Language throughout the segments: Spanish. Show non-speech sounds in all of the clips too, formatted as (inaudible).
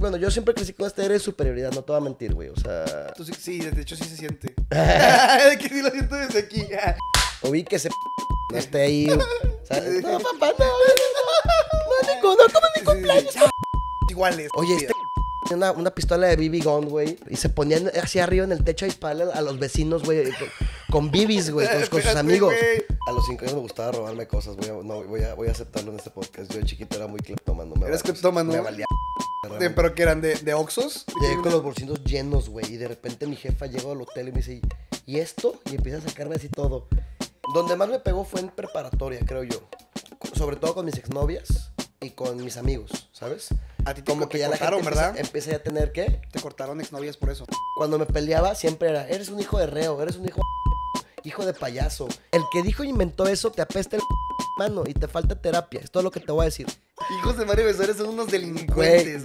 Bueno, yo siempre crecí con este eres de superioridad, no te voy a mentir, güey. O sea. sí, sí, de hecho sí se siente. (laughs) es que sí lo siento desde aquí. o vi que ese p no esté ahí. (laughs) No, papá, no, no, no. No, Nico, no, como mi cumpleaños. Iguales. Oye, este una, una pistola de BB Gun, güey. Y se ponían así arriba en el techo a dispararle a los vecinos, güey. Con, Bibis, güey, con, sus amigos. A los cinco años me gustaba robarme cosas, güey. No, voy a, voy a aceptarlo en este podcast. Yo de chiquito era muy cleptómano. ¿Eres cleptómano? Me valía pero que eran de, de Oxos. Llegué con los bolsillos llenos, güey. Y de repente mi jefa llegó al hotel y me dice, ¿y esto? Y empieza a sacarme así todo. Donde más me pegó fue en preparatoria, creo yo. Sobre todo con mis exnovias y con mis amigos, ¿sabes? A ti te como que ya cortaron, la ¿verdad? Empecé a tener qué? Te cortaron exnovias por eso. Cuando me peleaba siempre era, eres un hijo de reo, eres un hijo de... hijo de payaso. El que dijo e inventó eso te apesta el mano, y te falta terapia. Es todo lo que te voy a decir. Hijos de Mario Besores son unos delincuentes.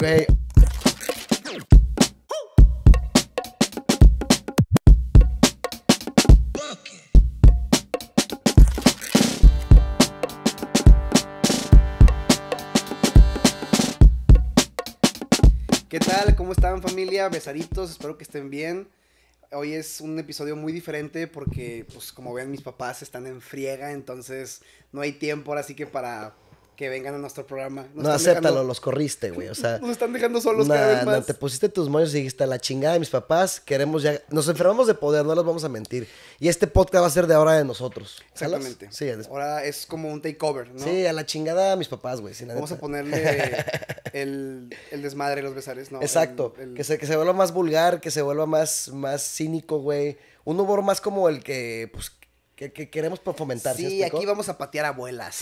¿Qué tal? ¿Cómo están familia? Besaritos, espero que estén bien. Hoy es un episodio muy diferente porque, pues como vean, mis papás están en friega, entonces no hay tiempo ahora sí que para que vengan a nuestro programa. no, acéptalo, los corriste, güey. O sea. (laughs) Nos están dejando solos cada vez más. te pusiste tus moños y dijiste, a la chingada de mis papás, queremos ya. Nos enfermamos de poder, no los vamos a mentir. Y este podcast va a ser de ahora de nosotros. Exactamente. Sí, Ahora es como un takeover, ¿no? Sí, a la chingada de mis papás, güey. Vamos a ponerle (laughs) el, el, desmadre los besares, ¿no? Exacto. Que, se, que se vuelva más vulgar, que se vuelva más, más cínico, güey. Un humor más como el que, pues, que, que queremos fomentar. Sí, ¿sí aquí vamos a patear abuelas.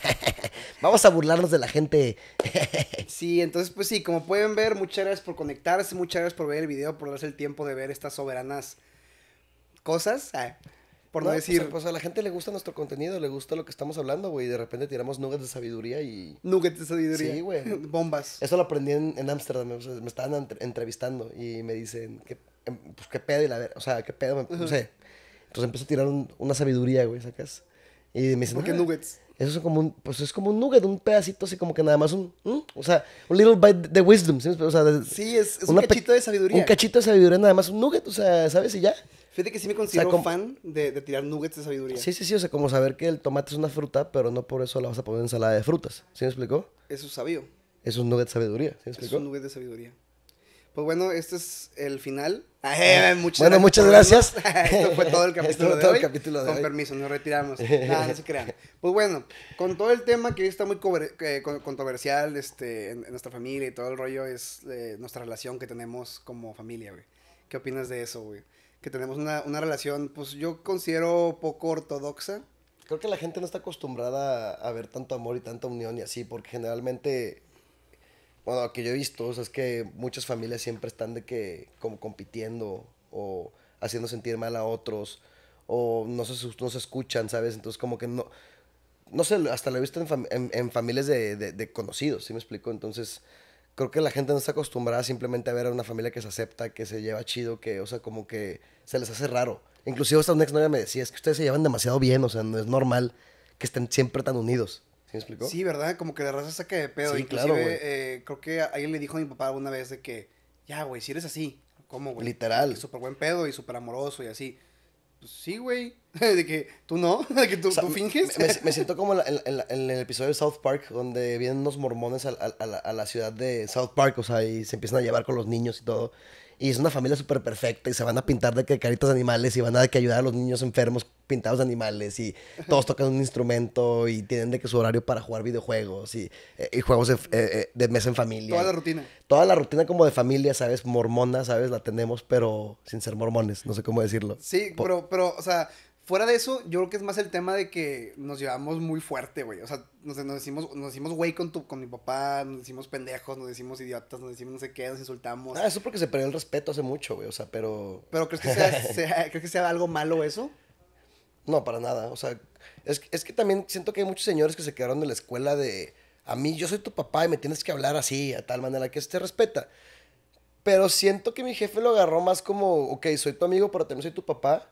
(laughs) Vamos a burlarnos de la gente. (laughs) sí, entonces, pues sí, como pueden ver, muchas gracias por conectarse, muchas gracias por ver el video, por darse el tiempo de ver estas soberanas cosas. Ah, por no, pues, decir. Pues, a la gente le gusta nuestro contenido, le gusta lo que estamos hablando, güey. de repente tiramos nuggets de sabiduría y. Nuggets de sabiduría. Sí, güey. (laughs) Bombas. Eso lo aprendí en Ámsterdam. me estaban entrevistando y me dicen, que, em, pues qué pedo la O sea, qué pedo, no sé. Entonces empiezo a tirar una sabiduría, güey, sacas. Y me dicen. ¿Por qué ah, nuggets? Eso es como un, pues es como un nugget, un pedacito así como que nada más un, o sea, un little bite de wisdom, ¿sí? O sea, sí, es, un cachito de sabiduría. Un cachito de sabiduría, nada más un nugget, o sea, ¿sabes? Y ya. Fíjate que sí me considero fan de, tirar nuggets de sabiduría. Sí, sí, sí, o sea, como saber que el tomate es una fruta, pero no por eso la vas a poner en ensalada de frutas, ¿sí me explicó? Eso es sabio. Eso es un nugget de sabiduría, ¿sí me explicó? es un nugget de sabiduría. Pues bueno, este es el final. (laughs) Ah, eh, muchas bueno, muchas gracias. (laughs) (laughs) Esto fue todo el capítulo de con permiso, nos retiramos. Nada, no se crean. Pues bueno, con todo el tema que está muy controversial este, en, nuestra familia y todo el rollo es eh, nuestra relación que tenemos como familia, güey. ¿Qué opinas de eso, güey? Que tenemos una, una relación, pues yo considero poco ortodoxa. Creo que la gente no está acostumbrada a ver tanto amor y tanta unión y así, porque generalmente bueno, que yo he visto, o sea, es que muchas familias siempre están de que, como compitiendo o haciendo sentir mal a otros o no se, no se escuchan, ¿sabes? Entonces, como que no, no sé, hasta lo he visto en, familias de, conocidos, ¿sí me explico? Entonces, creo que la gente no está acostumbrada simplemente a ver a una familia que se acepta, que se lleva chido, que, o sea, como que se les hace raro. Inclusive hasta una novia me decía, es que ustedes se llevan demasiado bien, o sea, no es normal que estén siempre tan unidos. ¿Sí me explicó? Sí, ¿verdad? Como que de raza saca de pedo. Sí, claro, eh, creo que alguien le dijo a mi papá una vez de que, ya, güey, si eres así, ¿cómo, güey? Literal. Súper buen pedo y súper amoroso y así. Pues sí, güey. (laughs) de que tú no, (laughs) de que tú, tú finges. Me, (laughs) siento como en, el episodio de South Park, donde vienen unos mormones a, la, a, la, ciudad de South Park, o sea, y se empiezan a llevar con los niños y todo. Y es una familia súper perfecta y se van a pintar de que caritas animales y van a de que ayudar a los niños enfermos pintados de animales y todos tocan un instrumento y tienen de que su horario para jugar videojuegos y, eh, juegos eh, eh, de, mesa en familia. Toda la rutina. Toda la rutina como de familia, ¿sabes? Mormona, ¿sabes? La tenemos, pero sin ser mormones, no sé cómo decirlo. Sí, pero, pero o sea, Fuera de eso, yo creo que es más el tema de que nos llevamos muy fuerte, güey. O sea, nos, nos decimos, nos güey con tu, con mi papá, nos decimos pendejos, nos decimos idiotas, nos decimos no sé qué, nos insultamos. Ah, eso porque se perdió el respeto hace mucho, güey. O sea, pero. Pero crees que sea, (laughs) que sea algo malo eso? No, para nada. O sea, es, es que también siento que hay muchos señores que se quedaron de la escuela de. A mí, yo soy tu papá y me tienes que hablar así, a tal manera que se te respeta. Pero siento que mi jefe lo agarró más como, ok, soy tu amigo, pero también soy tu papá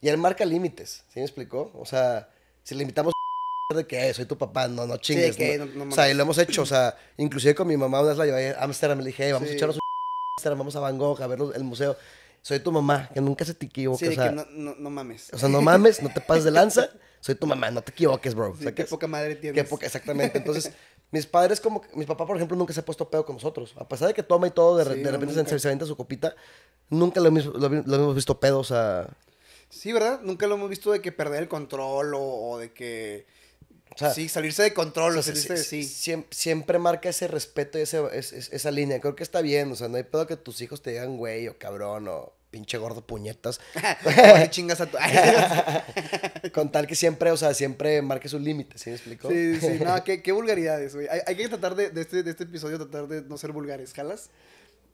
y él marca límites, ¿sí me explicó? O sea, si le invitamos (laughs) de que soy tu papá, no, no chingues. no, o sea, y lo hemos hecho, o sea, inclusive con mi mamá una vez la llevé a Amsterdam, le dije, hey, vamos a echarnos un (laughs) Amsterdam, vamos a Van Gogh, a ver el museo. Soy tu mamá, que nunca se te equivoque, o sea, que no, mames. O sea, no mames, no te pases de lanza. Soy tu mamá, no te equivoques, bro. qué poca madre tienes. Qué poca, exactamente. Entonces, (laughs) mis padres, como mi papá, por ejemplo, nunca se ha puesto pedo con nosotros. A pesar de que toma y todo, de, repente se, se, su copita, nunca lo, lo hemos visto pedo, o Sí, ¿verdad? Nunca lo hemos visto de que perder el control o, de que... O sí, salirse de control, o sí. Siempre, marca ese respeto y esa línea. Creo que está bien, o sea, no hay pedo que tus hijos te digan güey o cabrón o pinche gordo puñetas. (laughs) (laughs) Con tal que siempre, o sea, siempre marque sus límite, ¿sí me explico? Sí, sí, no, (laughs) qué, qué vulgaridades, güey. Hay, hay, que tratar de, este, de este episodio, tratar de no ser vulgares, ¿jalas?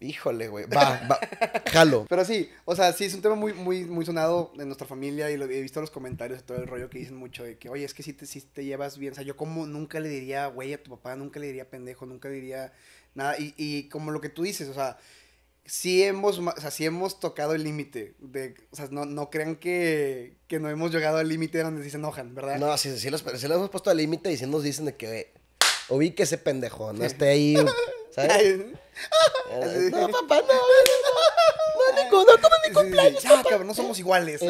Híjole, güey. Va, va. (laughs) Jalo. Pero sí, o sea, sí, es un tema muy, muy, muy sonado en nuestra familia y he visto los comentarios y todo el rollo que dicen mucho de que, oye, es que si te, si llevas bien. O sea, yo como nunca le diría, güey, a tu papá, nunca le diría pendejo, nunca diría nada. Y, como lo que tú dices, o sea, sí hemos, o sea, sí hemos tocado el límite. o sea, no, no crean que, no hemos llegado al límite donde se enojan, ¿verdad? No, sí, sí, los, sí los hemos puesto al límite y sí nos dicen de que ese pendejo, no esté ahí, ¿sabes? (laughs) no, papá, no, no, no, Nico, no como mi cumpleaños, Ya, cabrón, no somos iguales.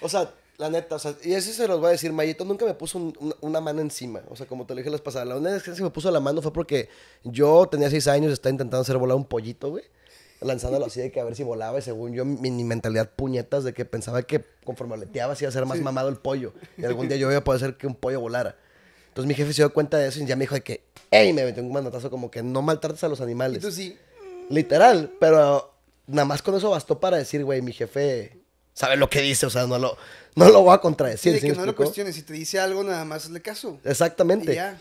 o sea, la neta, o sea, y eso se los voy a decir, Mayito nunca me puso una, mano encima. O sea, como te lo dije las pasadas, la única vez que se me puso la mano fue porque yo tenía seis años, estaba intentando hacer volar un pollito, güey. Lanzándolo así de que a ver si volaba, y según yo, mi, mentalidad puñetas de que pensaba que conforme aleteaba iba a hacer más mamado el pollo. Y algún día yo iba a poder hacer que un pollo volara. Entonces mi jefe se dio cuenta de eso y ya me dijo de que, ¡ey! Me metió un mandatazo como que no maltrates a los animales. Y sí. Literal, pero nada más con eso bastó para decir, güey, mi jefe sabe lo que dice, o sea, no lo, no lo voy a contradecir. Sí, que no lo cuestiones, si te dice algo, nada más le caso. Exactamente. Y ya.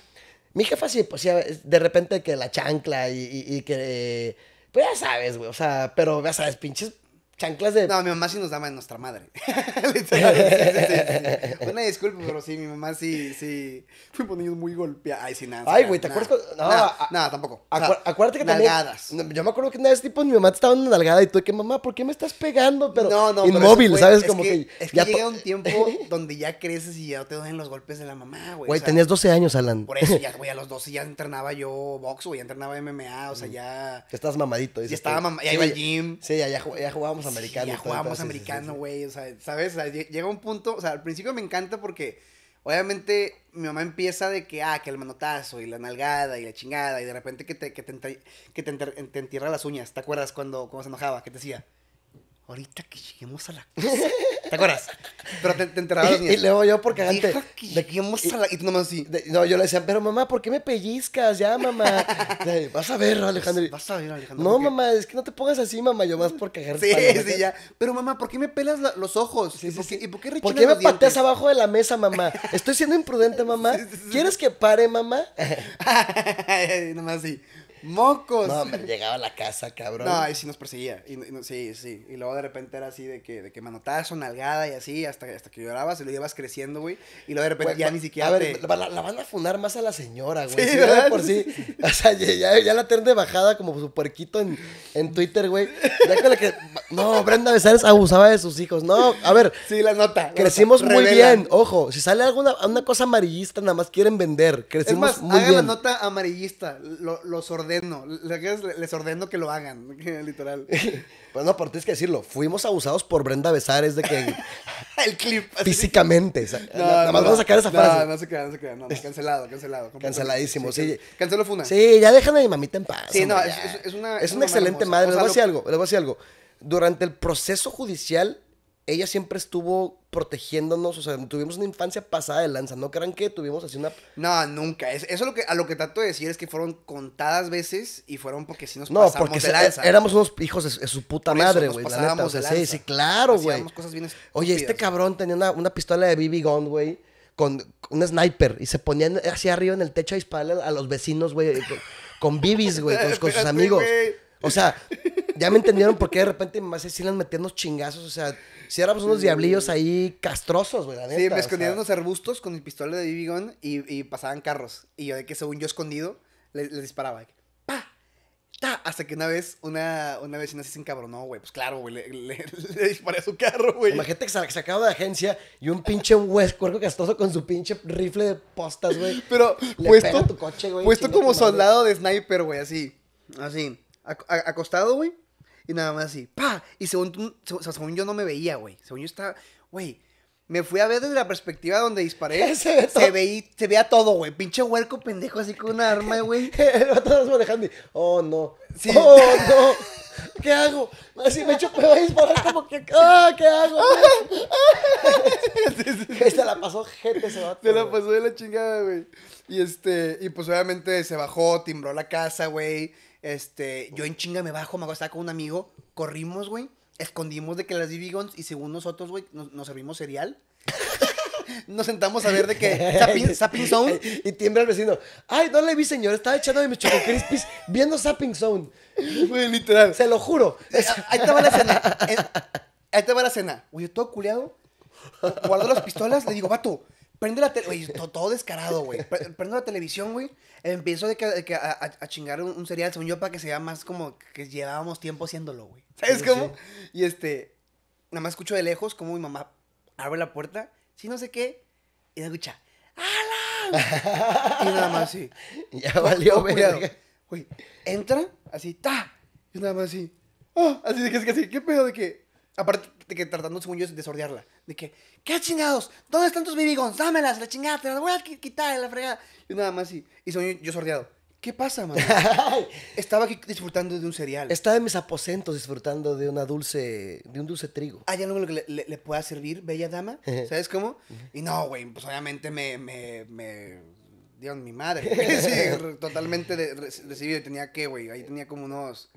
Mi jefe así, pues ya, de repente que la chancla y, y que... Pues ya sabes, güey, o sea, pero ya sabes, pinches chanclas de. No, mi mamá sí nos daba en nuestra madre. Bueno, (laughs) Una disculpa, pero sí, mi mamá sí, sí. Fuimos niños muy golpeados. Ay, sí, nada. Ay, güey, ¿te acuerdas? No, nada, tampoco. acuérdate que Nalgadas. también. Yo me acuerdo que una vez, tipo, mi mamá te estaba dando una nalgada y tú, que mamá, ¿por qué me estás pegando? Pero no, no, inmóvil, ¿sabes? Como que. es que llega un tiempo (laughs) donde ya creces y ya te duelen los golpes de la mamá, güey. Güey, tenías 12 años, Alan. Por eso, ya, (laughs) güey, a los 12 ya entrenaba yo box, güey, ya entrenaba MMA, o sea, mm. ya. Estás mamadito, dices. Ya estaba iba al gym. Sí, ya, ya jugábamos americano. americano, güey. o sea, ¿sabes? llega un punto, o sea, al principio me encanta porque obviamente mi mamá empieza de que, ah, que el manotazo y la nalgada y la chingada y de repente que te, que te, que te, entierra las uñas. ¿Te acuerdas cuando, cuando se enojaba? ¿Qué te decía? Ahorita que lleguemos a la (laughs) ¿Te acuerdas? Pero te, te enterabas. Y, y, luego yo porque antes. ¿De aquí vamos a Y tú nomás así. no, yo le decía, pero mamá, ¿por qué me pellizcas ya, mamá? (laughs) vas a ver, Alejandro. Vas a ver, Alejandro. No, mamá, es que no te pongas así, mamá. Yo más por cagarte. Sí, sí, ya. Pero mamá, ¿por qué me pelas los ojos? ¿Y, por qué, por qué, ¿Por qué me pateas abajo de la mesa, mamá? Estoy siendo imprudente, mamá. (laughs) ¿Quieres que pare, mamá? (laughs) nomás así. ¡Mocos! No, hombre, llegaba a la casa, cabrón. No, y sí nos perseguía. sí, sí. Y luego de repente era así de que, de que manotazo, nalgada y así, hasta, hasta que llorabas y lo llevas creciendo, güey. Y luego de repente ya ni siquiera. A ver, la, van a fundar más a la señora, güey. Sí, por sí. O sea, ya, la tienen de bajada como su puerquito en, Twitter, güey. que. No, Brenda Bezares abusaba de sus hijos. No, a ver. Sí, la nota. Crecimos muy bien. Ojo, si sale alguna una cosa amarillista, nada más quieren vender. Crecimos más, muy haga la nota amarillista. los ordena ordeno, les ordeno que lo hagan, (laughs) literal. Pues no, ti es que decirlo, fuimos abusados por Brenda Besares de que... (laughs) el clip. Físicamente. nada más vamos a sacar esa frase. No, no se queda, no se queda. cancelado, cancelado. Canceladísimo, sí. Canceló Funa. Sí, ya dejan a mi mamita en paz. Sí, no, es, una... Es, una, excelente madre, les voy a decir algo, les voy a decir algo. Durante el proceso judicial ella siempre estuvo protegiéndonos, o sea, tuvimos una infancia pasada de lanza, no crean que tuvimos así una... No, nunca, eso lo que, a lo que trato de decir es que fueron contadas veces y fueron porque sí nos no, porque de e, lanza. éramos unos hijos de, su puta madre, güey, la neta, sí, sí, claro, güey. cosas Oye, este cabrón tenía una, pistola de BB Gun, güey, con un sniper y se ponía hacia arriba en el techo a dispararle a los vecinos, güey, con, bibis, güey, con sus amigos. O sea, ya me entendieron por qué de repente más mamá se metiendo chingazos. O sea, si éramos unos diablillos ahí castrosos, güey. La neta, sí, me escondían en los arbustos con el pistola de Bibigón y, y pasaban carros. Y yo, de que según yo escondido, les, disparaba. ¡Pa! ¡Ta! Hasta que una vez una, una vecina se encabronó, güey. Pues claro, güey, (laughs) le, disparé a su carro, güey. Imagínate que se sacaba de agencia y un pinche cuerpo castroso con su pinche rifle de postas, güey. Pero puesto, puesto como soldado de sniper, güey, así. Así. acostado, güey. Y nada más así, ¡pa! Y según, según yo no me veía, güey. Según yo estaba, güey. Me fui a ver desde la perspectiva donde disparé. (laughs) se, se, veía, todo, güey. Pinche huerco pendejo así con un arma, güey. (laughs) El vato manejando y, oh no. Oh no. ¿Qué hago? Así me echo, me va a disparar como que, ¡ah! ¿Qué hago? (laughs) Esta la pasó gente ese vato. Se la pasó de la chingada, güey. Y este, y pues obviamente se bajó, timbró la casa, güey. Este, yo en chinga me bajo, me estaba con un amigo, corrimos, güey, escondimos de que las Divigons y según nosotros, güey, nos, servimos cereal. (laughs) nos sentamos a ver de que (laughs) Sapping Zone. Y tiembla el vecino. Ay, no le vi, señor. Estaba echando de mis Choco viendo Sapping Zone. Güey, literal. Se lo juro. Eh, ahí te va la cena. Eh, ahí te va la cena. Güey, todo culeado. Guardo las pistolas. Le digo, vato, Prende la tele, güey, todo, descarado, güey. Prendo la televisión, güey. Empiezo de que, que a, chingar un, serial según yo, para que sea más como que llevábamos tiempo haciéndolo, güey. (laughs) ¿Sabes cómo? Y este, nada más escucho de lejos como mi mamá abre la puerta, sí no sé qué, y la escucha, ¡Ala! y nada más así. (laughs) Ya valió, güey. Güey, entra, así, ¡ta! Y nada más así. Ah, así de que, así, ¿qué pedo de que? Aparte de que tratando, según yo, de sordearla. De que, ¿Qué chingados? ¿Dónde están tus bibigons? Dámelas, la chingada, las voy a quitar, la fregada. Y nada más, y, y soy yo sordeado. ¿Qué pasa, man? (laughs) Estaba aquí disfrutando de un cereal. Estaba en mis aposentos disfrutando de una dulce, de un dulce trigo. Ah, ya no lo que le, pueda servir, bella dama. (laughs) ¿Sabes cómo? Y no, güey, pues obviamente me, me, me dieron mi madre. (laughs) sí, totalmente recibido. Y Tenía que, güey, ahí tenía como unos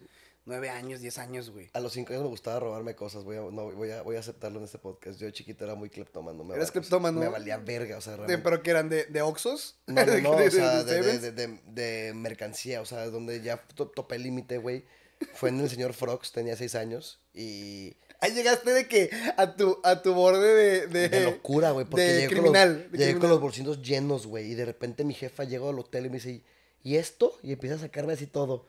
Nueve años, diez años, güey. A los cinco años me gustaba robarme cosas, voy a, no, voy a, aceptarlo en este podcast. Yo chiquito era muy cleptomano. Me ¿Eres cleptómano? Me valía verga, o sea, realmente. ¿Pero que eran de, de Oxos? No, no, (laughs) o sea, de, mercancía, o sea, donde ya topé el límite, güey. Fue en el señor Frogs, tenía seis años y... Ahí llegaste de que a tu, a tu borde de, de, locura, güey. Porque de llegué, con los, llegué con los bolsillos llenos, güey. Y de repente mi jefa llegó al hotel y me dice, ¿y esto? Y empieza a sacarme así todo.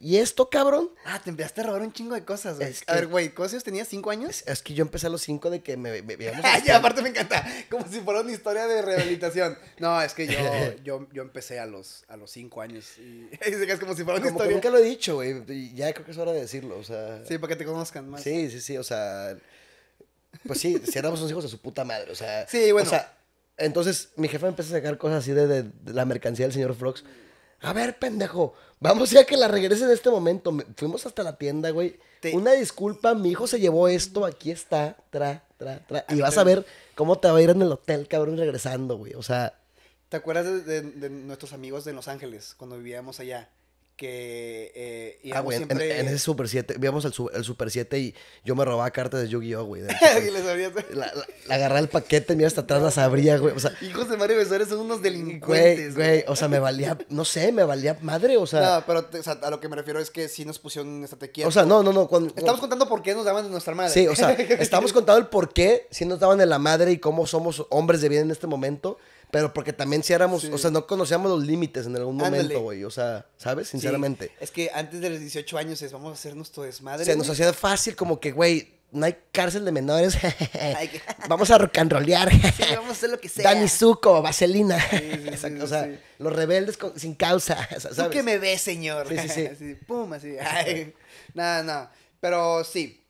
¿Y esto, cabrón? Ah, te empezaste a robar un chingo de cosas, güey. a ver, güey, ¿cuántos años tenías? ¿Cinco años? Es, que yo empecé a los cinco de que me, veíamos. Ay, (laughs) aparte me encanta. Como si fuera una historia de rehabilitación. No, es que yo, (laughs) yo, yo empecé a los, a los cinco años. Y, (laughs) es como si fuera una como historia. Que nunca lo he dicho, güey. Ya creo que es hora de decirlo, o sea. Sí, para que te conozcan más. Sí, sí, sí, o sea. Pues sí, si éramos unos hijos de su puta madre, o sea. Sí, bueno. O sea, entonces mi me empezó a sacar cosas así de, de la mercancía del señor Frogs. A ver, pendejo, vamos ya que la regrese en este momento. fuimos hasta la tienda, güey. Una disculpa, mi hijo se llevó esto, aquí está, tra, tra, tra. Y vas a ver cómo te va a ir en el hotel, cabrón, regresando, güey. O sea. ¿Te acuerdas de nuestros amigos de Los Ángeles cuando vivíamos allá? que eh, ah, en, ese Super 7, vimos el, Super 7 y yo me robaba cartas de Yu-Gi-Oh, güey. (laughs) La, agarraba el paquete, mira, hasta atrás las abría, güey. O sea, Hijos de Mario esos son unos delincuentes. Güey, o sea, me valía, no sé, me valía madre, o sea. No, pero a lo que me refiero es que sí nos pusieron esta tequila. O sea, no, no, no. estamos contando por qué nos daban de nuestra madre. Sí, o sea, (laughs) estamos contando el por qué si nos daban de la madre y cómo somos hombres de bien en este momento. Pero porque también si éramos, o sea, no conocíamos los límites en algún momento, güey. O sea, ¿sabes? Sinceramente. Es que antes de los 18 años vamos a hacernos todo desmadre. Se nos hacía fácil como que, güey, no hay cárcel de menores. (laughs) (laughs) vamos a rock and (laughs) sí, vamos a hacer lo que sea. Dani Zuko, Vaselina. o sea, los rebeldes sin causa. ¿sabes? ¿Tú que me ves, señor? Sí, sí, sí. así, pum, así. No, no. Pero sí.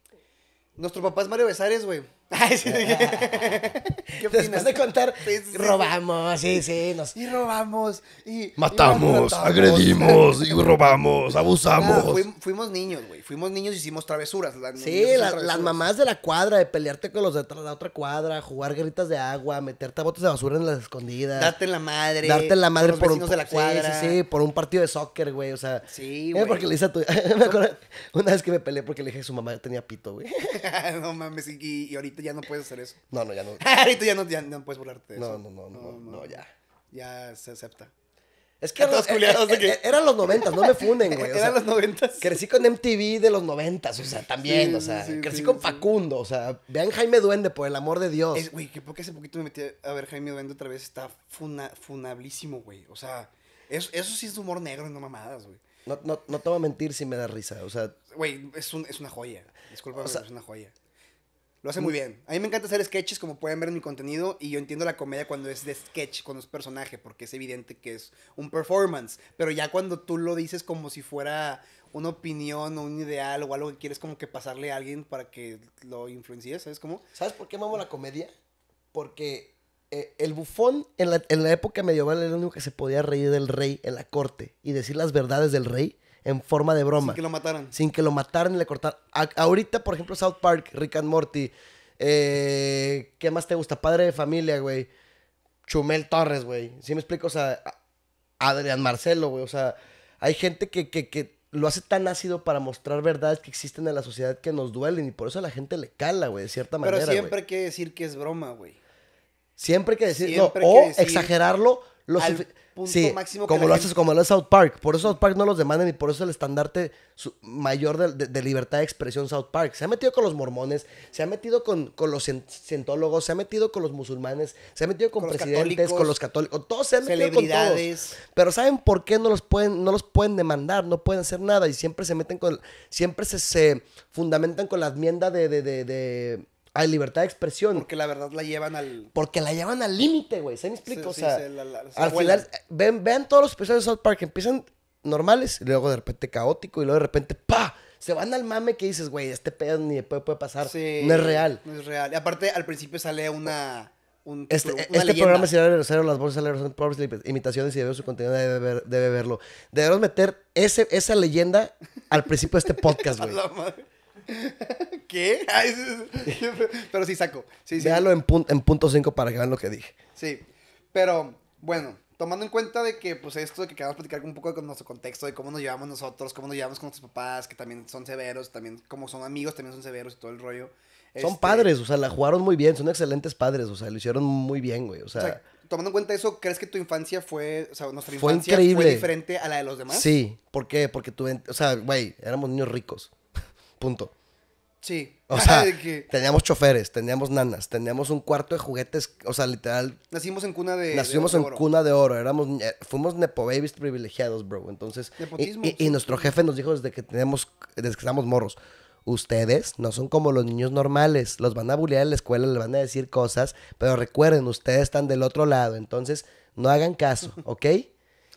Nuestro papá es Mario Besares, güey. (laughs) ¿Qué Después de contar, pues robamos, sí, sí. Nos... Y robamos, y... Matamos, agredimos, y robamos, abusamos. Ah, fuimos, niños, güey. Fuimos niños y hicimos travesuras. Las sí, las mamás de la cuadra, de pelearte con los de la otra cuadra, jugar guerritas de agua, meterte a botes de basura en las escondidas. Darte la madre. Darte la madre por un... de por un partido de soccer, güey, o sea... Sí, eh, güey. porque le hice a tu... (laughs) una vez que me peleé porque le dije que su mamá tenía pito, güey. (laughs) no mames, y ahorita ya no puedes hacer eso. No, no, ya no. Y (laughs) ya no, ya no puedes volarte de eso. No, no, no, no, ya. Ya se acepta. Es que, e- e- e- eran los noventas, no me funen, güey. (laughs) eran los noventas. Crecí con MTV de los noventas, o sea, también, o sea, crecí con Facundo, o sea, vean Jaime Duende, por el amor de Dios. güey, que porque hace poquito me metí a ver Jaime Duende otra vez, está funa, funablísimo, güey. O sea, eso, eso sí es humor negro, no mamadas, güey. No, no, no, te voy a mentir si me da risa, o sea... Güey, es, un, es una joya, disculpa, es una joya. Lo hace muy bien. A mí me encanta hacer sketches, como pueden ver en mi contenido, y yo entiendo la comedia cuando es de sketch, cuando es personaje, porque es evidente que es un performance. Pero ya cuando tú lo dices como si fuera una opinión o un ideal o algo que quieres como que pasarle a alguien para que lo influencies, ¿sabes cómo? ¿Sabes por qué amo la comedia? Porque eh, el bufón en la, en la época medieval era el único que se podía reír del rey en la corte y decir las verdades del rey en forma de broma. Sin que lo mataran. Sin que lo mataran y le cortaran. ahorita, por ejemplo, South Park, Rick and Morty. Eh, ¿Qué más te gusta? Padre de familia, güey. Chumel Torres, güey. Si me explico? O sea, Adrián Marcelo, güey. O sea, hay gente que, lo hace tan ácido para mostrar verdades que existen en la sociedad que nos duelen y por eso a la gente le cala, güey, de cierta manera. Pero siempre hay que decir que es broma, güey. Siempre hay que decir, o exagerarlo. Al, sí, Como lo como lo hace South Park. Por eso South Park no los demandan y por eso el estandarte mayor de, libertad de expresión South Park. Se ha metido con los mormones, se ha metido con, los cientólogos, se ha metido con los musulmanes, se ha metido con, presidentes, con los católicos, todos se han metido con todos. Pero ¿saben por qué no los pueden, no los pueden demandar? No pueden hacer nada y siempre se meten con, siempre se, fundamentan con la enmienda de hay libertad de expresión. Porque la verdad la llevan al. Porque la llevan al límite, güey. ¿Se me explica? o sea, al final, ven, vean todos los episodios de South Park. Empiezan normales luego de repente caótico y luego de repente ¡pa! Se van al mame que dices, güey, este pedo ni puede pasar. no es real. No es real. Y aparte, al principio sale una. este, este programa será el cero, las voces de son imitaciones y debe su contenido debe, verlo. Debemos meter ese, esa leyenda al principio de este podcast, (laughs) güey. (laughs) ¿Qué? pero sí saco. Sí, sí. en, en punto 5 para que vean lo que dije. Sí, pero bueno, tomando en cuenta de que, pues, esto que queramos platicar un poco de nuestro contexto, de cómo nos llevamos nosotros, cómo nos llevamos con nuestros papás, que también son severos, también como son amigos, también son severos y todo el rollo. Son este padres, o sea, la jugaron muy bien, son excelentes padres, o sea, lo hicieron muy bien, güey, o sea... tomando en cuenta eso, ¿crees que tu infancia fue, o sea, nuestra infancia fue diferente a la de los demás? Sí, ¿por qué? Porque tuve, o sea, güey, éramos niños ricos punto. Sí. O (laughs) sea, teníamos choferes, teníamos nanas, teníamos un cuarto de juguetes, o sea, literal. Nacimos en cuna de Nacimos en cuna de oro, éramos, eh, fuimos nepo babies privilegiados, bro. Entonces, Nepotismo, y, nuestro jefe nos dijo desde que tenemos, desde que estamos morros, ustedes no son como los niños normales, los van a bullear en la escuela, les van a decir cosas, pero recuerden, ustedes están del otro lado, entonces no hagan caso, (laughs) ¿ok?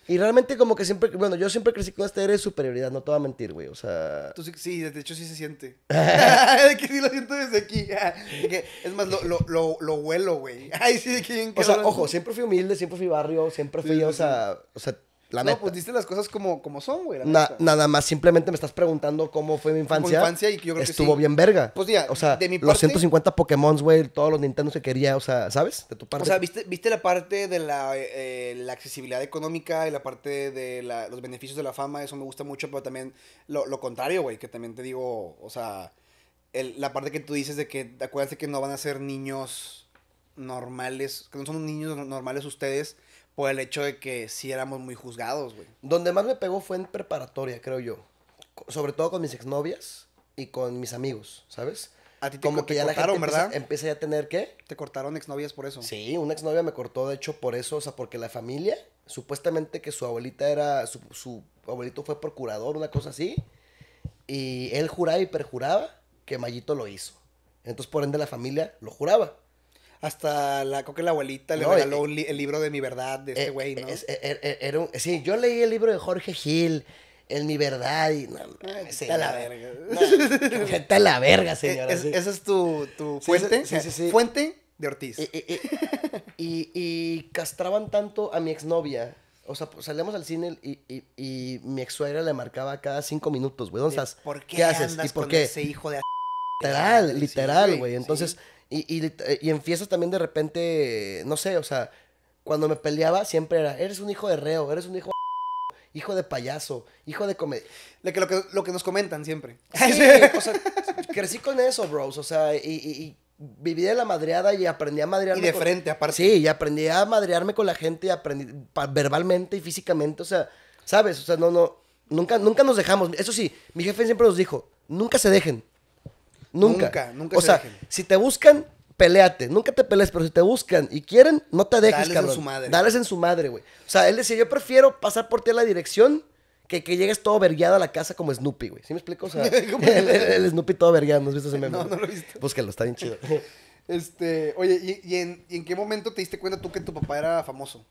Y realmente como que siempre, bueno, yo siempre crecí con esta idea de superioridad, no te voy a mentir, güey, o sea... Tú sí, sí, de hecho sí se siente. de (laughs) (laughs) que sí lo siento desde aquí. (laughs) es más, lo, lo, lo, lo huelo, güey. Ay, sí, de que O sea, ojo, siempre fui humilde, siempre fui barrio, siempre fui, o, sea, o sea, no, pues diste las cosas como, como son, güey. nada más, simplemente me estás preguntando cómo fue mi infancia. infancia y yo creo Estuvo sí. bien verga. Pues ya, o sea, de mi parte, los 150 Pokémon, güey, todos los Nintendo se quería, o sea, ¿sabes? De tu parte. O sea, ¿viste, viste la parte de la, eh, accesibilidad económica y la parte de los beneficios de la fama? Eso me gusta mucho, pero también lo, contrario, güey, que también te digo, o sea, la parte que tú dices de que, acuérdate que no van a ser niños normales, que no son niños normales ustedes, por el hecho de que sí éramos muy juzgados, güey. Donde más me pegó fue en preparatoria, creo yo. Sobre todo con mis exnovias y con mis amigos, ¿sabes? A ti te, Como que ya cortaron, la gente ¿verdad? Empieza, ya a tener qué? Te cortaron exnovias por eso. Sí, una exnovia me cortó, de hecho, por eso, o sea, porque la familia, supuestamente que su abuelita era, su, su abuelito fue procurador, una cosa así, y él juraba y perjuraba que Mayito lo hizo. Entonces, por ende, la familia lo juraba hasta la, creo que la abuelita le regaló eh, el libro de mi verdad de este eh, güey, ¿no? Eh, sí, yo leí el libro de Jorge Gil. En mi verdad y no, ah, la verga. (laughs) está la verga, señora. Es, Esa es tu, tu fuente. fuente de Ortiz. Y, y, castraban tanto a mi exnovia. O sea, pues, salíamos al cine y, mi ex suegra le marcaba cada cinco minutos, güey. ¿Por qué, andas haces? ¿Y por qué? Ese hijo de Literal, literal, güey. Entonces y, y, en fiestas también de repente, no sé, o sea, cuando me peleaba siempre era, eres un hijo de reo, eres un hijo de (laughs) hijo de payaso, hijo de comedia. de que, lo, que, nos comentan siempre. (laughs) (laughs) crecí con eso, bros, o sea, y, viví de la madreada y aprendí a madrearme. Y de frente, aparte. Sí, y aprendí a madrearme con la gente, verbalmente y físicamente, o sea, ¿sabes? O sea, no, no, nunca, nunca nos dejamos. Eso sí, mi jefe siempre nos dijo, nunca se dejen. Nunca. Nunca, O sea, si te buscan, peleate. Nunca te pelees, pero si te buscan y quieren, no te dejes, Dales cabrón. en su madre. Dales en su madre, güey. O sea, él decía, yo prefiero pasar por ti a la dirección que, que llegues todo vergueado a la casa como Snoopy, güey. ¿Sí me explico? O sea, (laughs) (laughs) el, Snoopy todo vergueado. ¿No has visto ese (laughs) meme? No, no lo he visto. Búscalo, está bien chido. Este, oye, y en qué momento te diste cuenta tú que tu papá era famoso?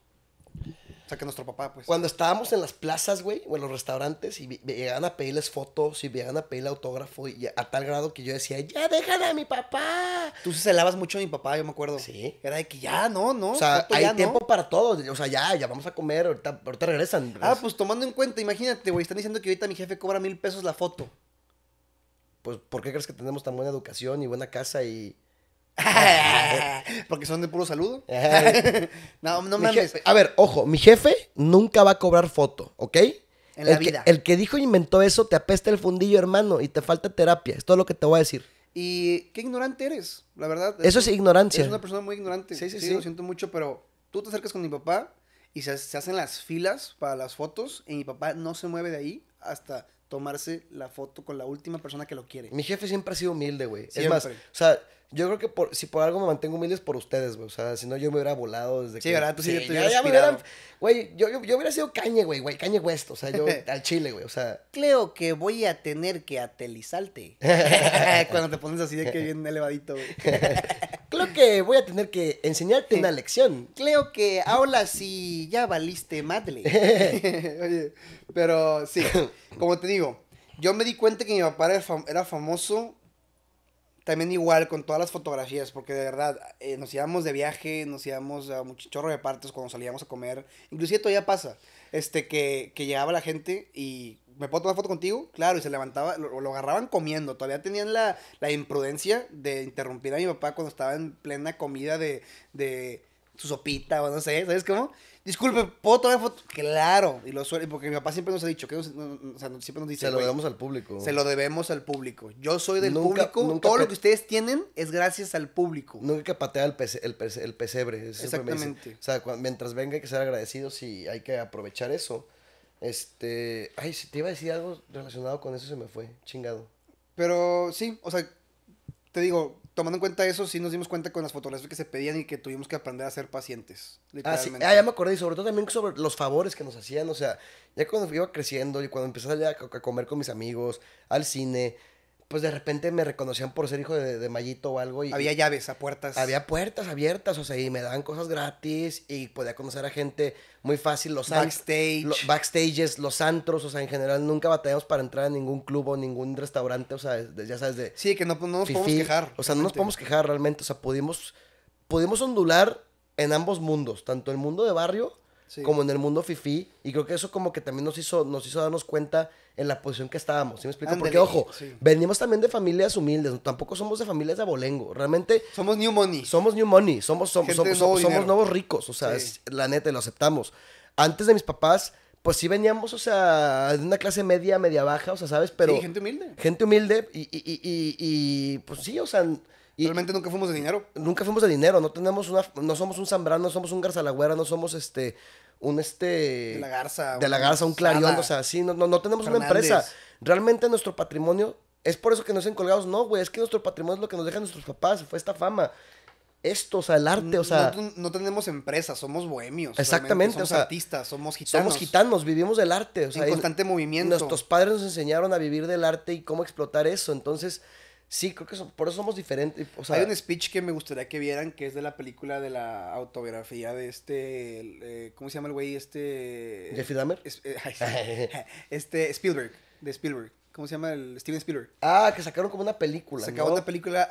que nuestro papá, pues. Cuando estábamos en las plazas, güey, o en los restaurantes, y llegaban a pedirles fotos, y llegaban a pedirle autógrafo, y a tal grado que yo decía, ya déjala a mi papá. Tú se lavas mucho a mi papá, yo me acuerdo. Sí. Era de que ya, no, no. O sea, hay tiempo para todo. O sea, ya, ya vamos a comer, ahorita, regresan. Pues. Ah, pues tomando en cuenta, imagínate, güey, están diciendo que ahorita mi jefe cobra mil pesos la foto. Pues, ¿por qué crees que tenemos tan buena educación y buena casa y (laughs) Porque son de puro saludo. (laughs) no, no a ver, ojo, mi jefe nunca va a cobrar foto, ¿ok? En el la que, vida. El que dijo y inventó eso te apesta el fundillo, hermano, y te falta terapia. Es todo lo que te voy a decir. Y qué ignorante eres, la verdad. Eso es ignorancia. Es una persona muy ignorante. Sí, sí, sí. Lo siento mucho, pero tú te acercas con mi papá y se, hacen las filas para las fotos y mi papá no se mueve de ahí hasta tomarse la foto con la última persona que lo quiere. Mi jefe siempre ha sido humilde, güey. Es más, o sea, yo creo que por, si por algo me mantengo humilde es por ustedes, güey. O sea, si no yo me hubiera volado desde sí, que... ¿verdad? Tú pues sí, sí, ya, me Güey, yo, yo, yo, hubiera sido Cañe, güey, güey, Cañe West. O sea, yo (laughs) al chile, güey, o sea... Creo que voy a tener que atelizarte. (laughs) (laughs) Cuando te pones así de que bien elevadito, güey. Creo que voy a tener que enseñarte una lección. Creo que ahora sí ya valiste madre. (laughs) pero sí, como te digo, yo me di cuenta que mi papá era, famoso también igual con todas las fotografías, porque de verdad eh, nos íbamos de viaje, nos íbamos a un chorro de partes cuando salíamos a comer. Inclusive todavía pasa, este, que, que llegaba la gente y ¿me puedo tomar foto contigo? Claro, y se levantaba, o lo agarraban comiendo. Todavía tenían la, imprudencia de interrumpir a mi papá cuando estaba en plena comida de, su sopita o no sé, ¿sabes cómo? Disculpe, ¿puedo tomar foto? Claro, y lo suele, porque mi papá siempre nos ha dicho, que o sea, siempre nos dice... Se lo debemos al público. Se lo debemos al público. Yo soy del público, todo lo que ustedes tienen es gracias al público. Nunca patea el, patear el, pesebre. Exactamente. O sea, mientras venga hay que ser agradecidos y hay que aprovechar eso este. Ay, si te iba a decir algo relacionado con eso, se me fue. Chingado. Pero sí, o sea, te digo, tomando en cuenta eso, sí nos dimos cuenta con las fotografías que se pedían y que tuvimos que aprender a ser pacientes. Ah, literalmente. Ah, ya me acordé, y sobre todo también sobre los favores que nos hacían. O sea, ya cuando iba creciendo y cuando empecé a, a, comer con mis amigos, al cine, pues de repente me reconocían por ser hijo de, de Mayito o algo. Y, había llaves a puertas. Había puertas abiertas, o sea, y me daban cosas gratis y podía conocer a gente muy fácil. Los Backstage. backstages, los antros, o sea, en general nunca batallamos para entrar a ningún club o ningún restaurante, o sea, ya sabes, de... Sí, que no, pues, nos podemos quejar. O sea, no nos podemos quejar realmente, o sea, pudimos, pudimos ondular en ambos mundos, tanto el mundo de barrio como en el mundo fifí. Y creo que eso como que también nos hizo, nos hizo darnos cuenta en la posición que estábamos. ¿Sí me explico? Porque, ojo, venimos también de familias humildes. tampoco somos de familias de abolengo. Realmente... Somos new money. Somos new money. Somos, somos, nuevos ricos. O sea, la neta, lo aceptamos. Antes de mis papás... Pues sí veníamos, o sea, de una clase media, media baja, o sea, ¿sabes? Pero... gente humilde. Gente humilde y pues sí, o sea, Realmente nunca fuimos de dinero. Nunca fuimos de dinero, no tenemos una, no somos un Zambrano, no somos un Garzalagüera, no somos este, un este... De la Garza. De la Garza, un Clarion, o sea, sí, no, tenemos una empresa. Realmente nuestro patrimonio, es por eso que nos colgados, no, güey, es que nuestro patrimonio es lo que nos dejan nuestros papás, fue esta fama esto, o sea, el arte, o sea. No, no tenemos empresa. somos bohemios. Exactamente, somos artistas, somos gitanos. Somos gitanos, vivimos del arte, o sea. En constante movimiento. Nuestros padres nos enseñaron a vivir del arte y cómo explotar eso. Entonces, Sí, creo que por eso somos diferentes. O sea, Hay un speech que me gustaría que vieran que es de la película de la autobiografía de este. Eh, ¿Cómo se llama el güey? Este. Jeffrey Dahmer. Eh, (laughs) este Spielberg, de Spielberg. ¿Cómo se llama? El Steven Spielberg. Ah, que sacaron como una película. Sacaron una película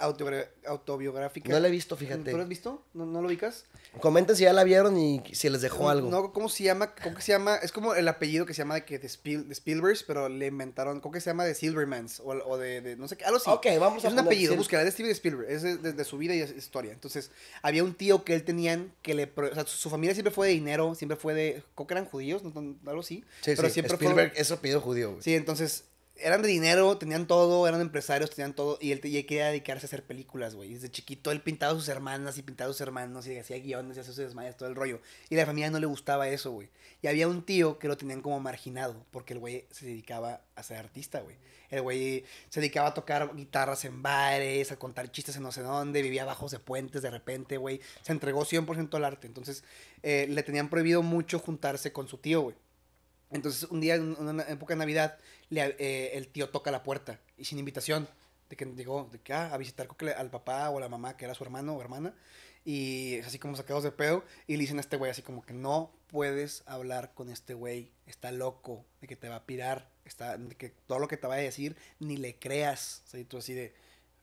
autobiográfica. No la he visto, fíjate. ¿Tú la has visto? ¿No, no lo ubicas? Comenten si ya la vieron y si les dejó algo. No, ¿cómo se llama? ¿Cómo que se llama? Es como el apellido que se llama de, que de, Spielbergs, pero le inventaron. ¿Cómo que se llama? De Silvermans o, de, no sé qué. Algo así. Ok, vamos es a Es un apellido, de Steven Spielberg. Es de, su vida y historia. Entonces, había un tío que él tenía que le. O sea, su, familia siempre fue de dinero, siempre fue de. ¿Cómo que eran judíos? algo así. Sí, pero siempre Spielberg fue... es apellido judío, Sí, entonces eran de dinero, tenían todo, eran empresarios, tenían todo, y él, quería dedicarse a hacer películas, güey. Desde chiquito él pintaba a sus hermanas y pintaba a sus hermanos y hacía guiones y hacía sus desmayas, todo el rollo. Y la familia no le gustaba eso, güey. Y había un tío que lo tenían como marginado, porque el güey se dedicaba a ser artista, güey. El güey se dedicaba a tocar guitarras en bares, a contar chistes en no sé dónde, vivía bajo de puentes de repente, güey. Se entregó 100% al arte. Entonces eh, le tenían prohibido mucho juntarse con su tío, güey. Entonces, un día, en época de Navidad, le, eh, el tío toca la puerta y sin invitación, de que llegó de que, ah, a visitar al papá o a la mamá, que era su hermano o hermana, y así como sacados de pedo, y le dicen a este güey así como que no puedes hablar con este güey, está loco, de que te va a pirar, está, de que todo lo que te va a decir, ni le creas, o y tú así de,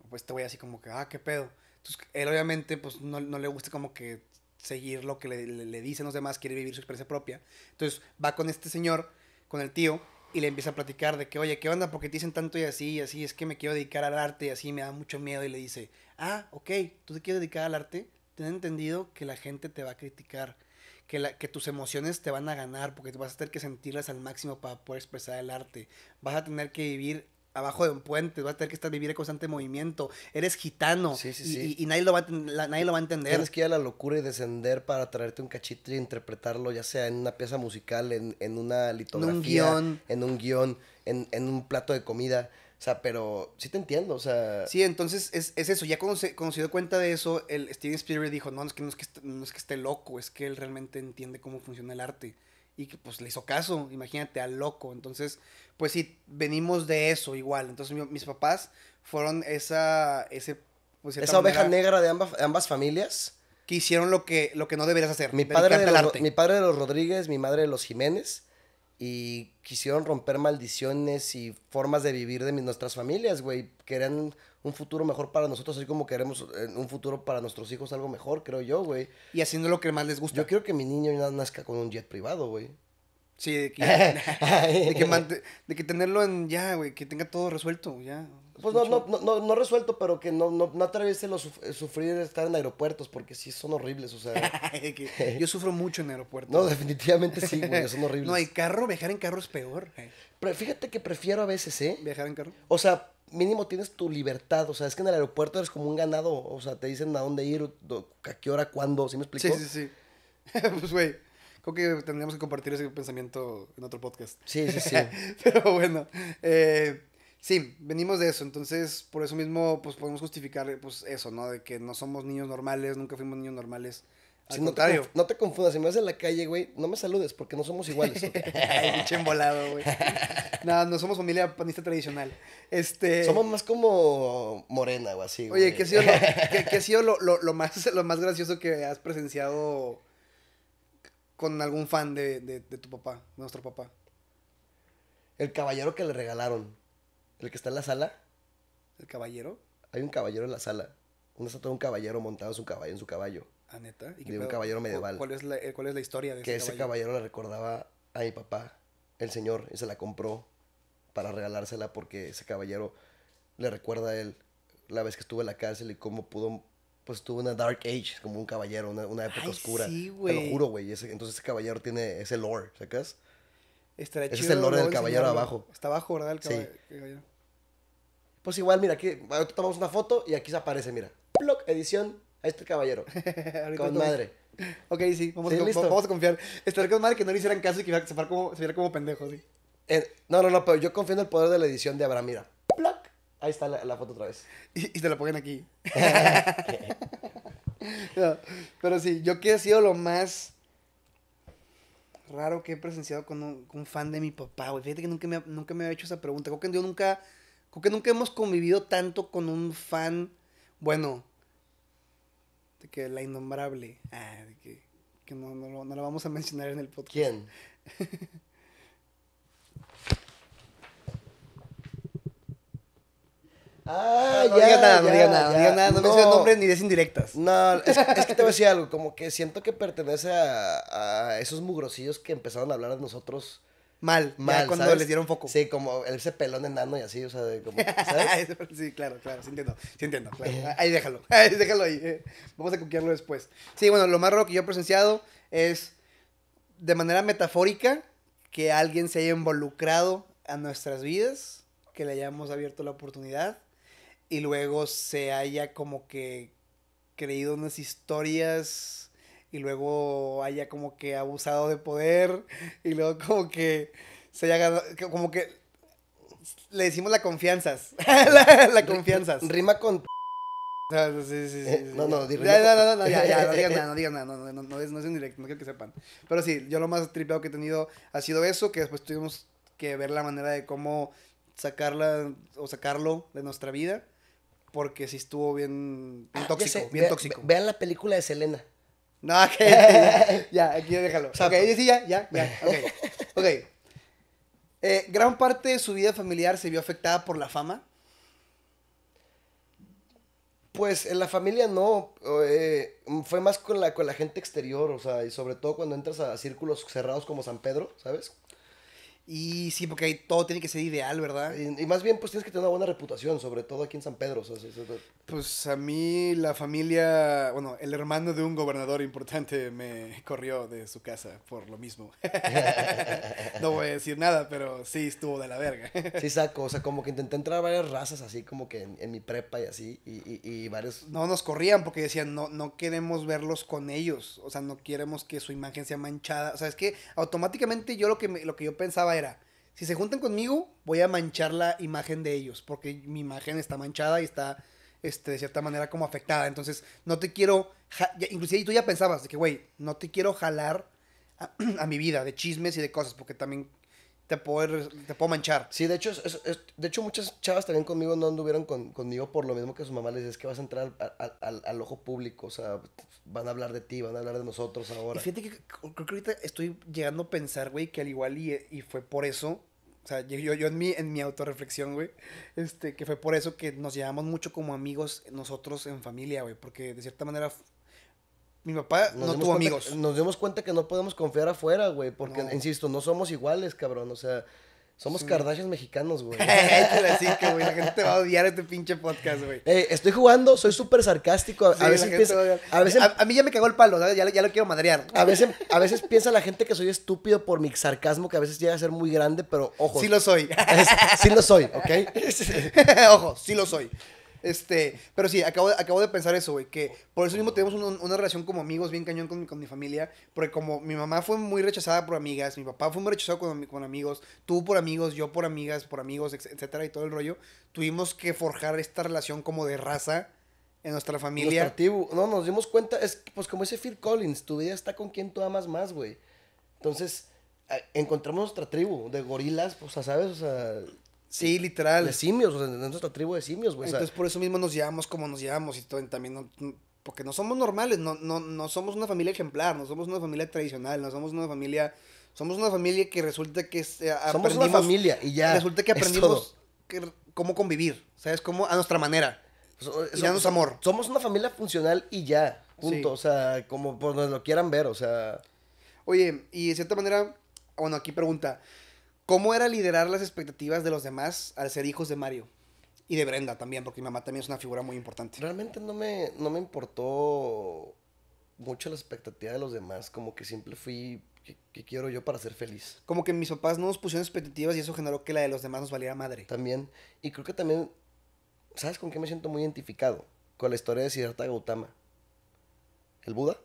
pues este güey así como que, ah, qué pedo. Entonces, él obviamente, pues no, no le gusta como que seguir lo que le, dicen los demás, quiere vivir su experiencia propia. Entonces va con este señor, con el tío, y le empieza a platicar de que, oye, ¿qué onda? porque te dicen tanto y así y así? Es que me quiero dedicar al arte y así me da mucho miedo. Y le dice, ah, ok, tú te quieres dedicar al arte, ten entendido que la gente te va a criticar. Que, que, tus emociones te van a ganar porque vas a tener que sentirlas al máximo para poder expresar el arte. Vas a tener que vivir abajo de un puente, vas a tener que estar vivir en constante movimiento, eres gitano y, y, nadie, lo va a, nadie, lo va a, entender. Tienes que ir a la locura y descender para traerte un cachito y interpretarlo, ya sea en una pieza musical, en, una litografía, en un guión, en un, guión en, un plato de comida. O sea, pero sí te entiendo, o sea... Sí, entonces es, es eso. Ya cuando se, cuando se, dio cuenta de eso, el Steven Spielberg dijo, no, no es, que, no, es que, no es que esté loco, es que él realmente entiende cómo funciona el arte y que pues le hizo caso, imagínate, al loco. Entonces, pues sí, venimos de eso igual. Entonces mis papás fueron esa, ese, pues, esa oveja negra de ambas, ambas familias. Que hicieron lo que, lo que no deberías hacer. Mi padre, mi padre de los Rodríguez, mi madre de los Jiménez y quisieron romper maldiciones y formas de vivir de nuestras familias, güey. Querían un futuro mejor para nosotros, así como queremos eh, un futuro para nuestros hijos, algo mejor, creo yo, güey. Y haciendo lo que más les gusta. Yo quiero que mi niño nazca con un jet privado, güey. Sí, de que, (laughs) de, que, de que, tenerlo en ya, güey, que tenga todo resuelto, ya. Pues no, no, no, no, resuelto, pero que no, no, no atraviese los sufrir estar en aeropuertos, porque sí son horribles, o sea. (laughs) Yo sufro mucho en aeropuertos. No, definitivamente sí, güey, son horribles. No, hay carro, viajar en carro es peor. Pero fíjate que prefiero a veces, ¿eh? Viajar en carro. O sea, mínimo tienes tu libertad, o sea, es que en el aeropuerto eres como un ganado, o sea, te dicen a dónde ir, a qué hora, cuándo, ¿sí me explico? Sí, sí, sí. (laughs) pues, güey, creo que tendríamos que compartir ese pensamiento en otro podcast. Sí, sí, sí. (laughs) pero bueno, eh... Sí, venimos de eso, entonces por eso mismo pues podemos justificar pues eso, ¿no? De que no somos niños normales, nunca fuimos niños normales. Al contrario. No te, confundas, si me vas en la calle, güey, no me saludes porque no somos iguales. (laughs) Ay, embolado, güey. No, no somos familia panista tradicional. Este... Somos más como morena o así, güey. Oye, ¿qué ha sido, lo, más, (laughs) lo más gracioso que has presenciado con algún fan de, de tu papá, nuestro papá? El caballero que le regalaron. El que está en la sala. ¿El caballero? Hay un caballero en la sala. Una estatua de un caballero montado en su caballo, en Ah, neta. ¿Y de un caballero medieval. Eh, ¿Cuál es la, historia de que ese caballero? Que ese caballero le recordaba a mi papá, el señor, y se la compró para regalársela porque ese caballero le recuerda a él la vez que estuvo en la cárcel y cómo pudo, pues tuvo una dark age, como un caballero, una, época oscura. Sí, Te lo juro, güey. Entonces ese caballero tiene ese lore, ¿sacas? Ese es el lore del caballero abajo. Está abajo, ¿verdad? El pues igual, mira, aquí tomamos una foto y aquí se aparece, mira. Blog, edición, ahí está el caballero. (laughs) con madre. Ok, sí, vamos, a, vamos a confiar. Estar con madre que no le hicieran caso y que se, como, se viera como pendejo, sí. Eh, no, no, no, pero yo confío en el poder de la edición de Abraham, mira. Blog. Ahí está la, foto otra vez. (laughs) Y, y te la ponen aquí. (laughs) pero sí, yo que he sido lo más raro que he presenciado con un, con fan de mi papá, güey. Fíjate que nunca me, nunca me había hecho esa pregunta. Creo que yo nunca como que nunca hemos convivido tanto con un fan, bueno, de que la innombrable, ah, de que, que no, no, la vamos a mencionar en el podcast. ¿Quién? (laughs) Ah, no, ya, nada, no diga nada, no diga nada, nombres ni des indirectas. No, es, que te voy a decir algo, como que siento que pertenece a, a, esos mugrosillos que empezaron a hablar de nosotros mal, mal. cuando le les dieron foco. Sí, como ese pelón enano y así, o sea, como, (laughs) ¿sabes? (laughs) sí, claro, claro, sí entiendo, sí entiendo, claro. Eh. (laughs) Ahí déjalo, ahí déjalo eh. ahí. Vamos a copiarlo después. Sí, bueno, lo más raro que yo he presenciado es, de manera metafórica, que alguien se haya involucrado a nuestras vidas, que le hayamos abierto la oportunidad y luego se haya como que creído unas historias y luego haya como que abusado de poder y luego como que se haya ganado, como que le decimos la confianzas, (laughs) la, confianzas. Rima con... No, no, no, no, digan nada, no digan nada, no, no, no, es, no es directo no quiero que sepan. Pero sí, yo lo más tripeado que he tenido ha sido eso, que después tuvimos que ver la manera de cómo sacarla o sacarlo de nuestra vida, porque sí estuvo bien, ah, tóxico, bien tóxico. vean la película de Selena. No, (laughs) que (laughs) ya, aquí déjalo. sí, ya, ya, ya. Ok. okay. Eh, gran parte de su vida familiar se vio afectada por la fama. Pues en la familia no, eh, fue más con la, con la gente exterior, o sea, y sobre todo cuando entras a círculos cerrados como San Pedro, ¿sabes? Y sí, porque ahí todo tiene que ser ideal, ¿verdad? Y, más bien, pues tienes que tener una buena reputación, sobre todo aquí en San Pedro. Pues a mí la familia, bueno, el hermano de un gobernador importante me (laughs) corrió de su casa por lo mismo. (laughs) no voy a decir nada, pero sí estuvo de la verga. sí, saco, o sea, como que intenté entrar a varias razas así, como que en, mi prepa y así, y, y, varios... No, nos corrían porque decían, no, no queremos verlos con ellos, o sea, no queremos que su imagen sea manchada. O sea, es que automáticamente yo lo que, lo que yo pensaba era, si se juntan conmigo, voy a manchar la imagen de ellos, porque mi imagen está manchada y está, este, de cierta manera, como afectada. Entonces, no te quiero, inclusive tú ya pensabas de que, güey, no te quiero jalar (clears throat) a, mi vida de chismes y de cosas, porque también te puedo, te puedo manchar. Sí, de hecho, de hecho muchas chavas también conmigo no anduvieron conmigo por lo mismo que su mamá les decía, que vas a entrar al, al ojo público, o sea, van a hablar de ti, van a hablar de nosotros ahora. fíjate que creo que ahorita estoy llegando a pensar, güey, que al igual y, fue por eso, o sea, yo, yo en, mi, en mi autorreflexión, güey, este, que fue por eso que nos llevamos mucho como amigos nosotros en familia, güey, porque de cierta manera mi papá no tuvo amigos. nos dimos cuenta que no podemos confiar afuera, güey, porque, insisto, no somos iguales, cabrón, o sea... Somos Kardashians mexicanos, güey. (laughs) Hay que, güey, la gente te va a odiar este pinche podcast, güey. Eh, estoy jugando, soy súper sarcástico. A, veces, a, veces... a, mí ya me cagó el palo, Ya, lo quiero madrear. A veces, piensa la gente que soy estúpido por mi sarcasmo, que a veces llega a ser muy grande, pero ojo. Sí lo soy. sí lo soy, ¿ok? (laughs) (laughs) ojo, sí lo soy. Este, pero sí, acabo, de pensar eso, güey, que por eso mismo tenemos una relación como amigos bien cañón con, mi familia, porque como mi mamá fue muy rechazada por amigas, mi papá fue muy rechazado con, amigos, tú por amigos, yo por amigas, por amigos, etcétera, y todo el rollo, tuvimos que forjar esta relación como de raza en nuestra familia. Nuestra tribu. No, nos dimos cuenta, es pues como ese Phil Collins, tu vida está con quien tú amas más, güey. Entonces, encontramos nuestra tribu de gorilas, pues, o ¿sabes? O sea, Sí, literal. De simios, o sea, de nuestra tribu de simios, güey. Entonces, por eso mismo nos llevamos como nos llevamos y todo, también porque no somos normales, no, no, no somos una familia ejemplar, no somos una familia tradicional, no somos una familia, somos una familia que resulta que es eh, somos una familia y ya resulta que aprendimos que, cómo convivir, sabes, como a nuestra manera, pues, so, amor. Somos una familia funcional y ya, punto, o sea, como por donde lo quieran ver, o sea. Oye, y de cierta manera, bueno, aquí pregunta, ¿Cómo era liderar las expectativas de los demás al ser hijos de Mario? Y de Brenda también, porque mi mamá también es una figura muy importante. Realmente no me, no me importó mucho la expectativa de los demás, como que siempre fui, ¿qué, qué quiero yo para ser feliz? Como que mis papás no nos pusieron expectativas y eso generó que la de los demás nos valiera madre. También, y creo que también, ¿sabes con qué me siento muy identificado? Con la historia de Siddhartha Gautama. ¿El Buda?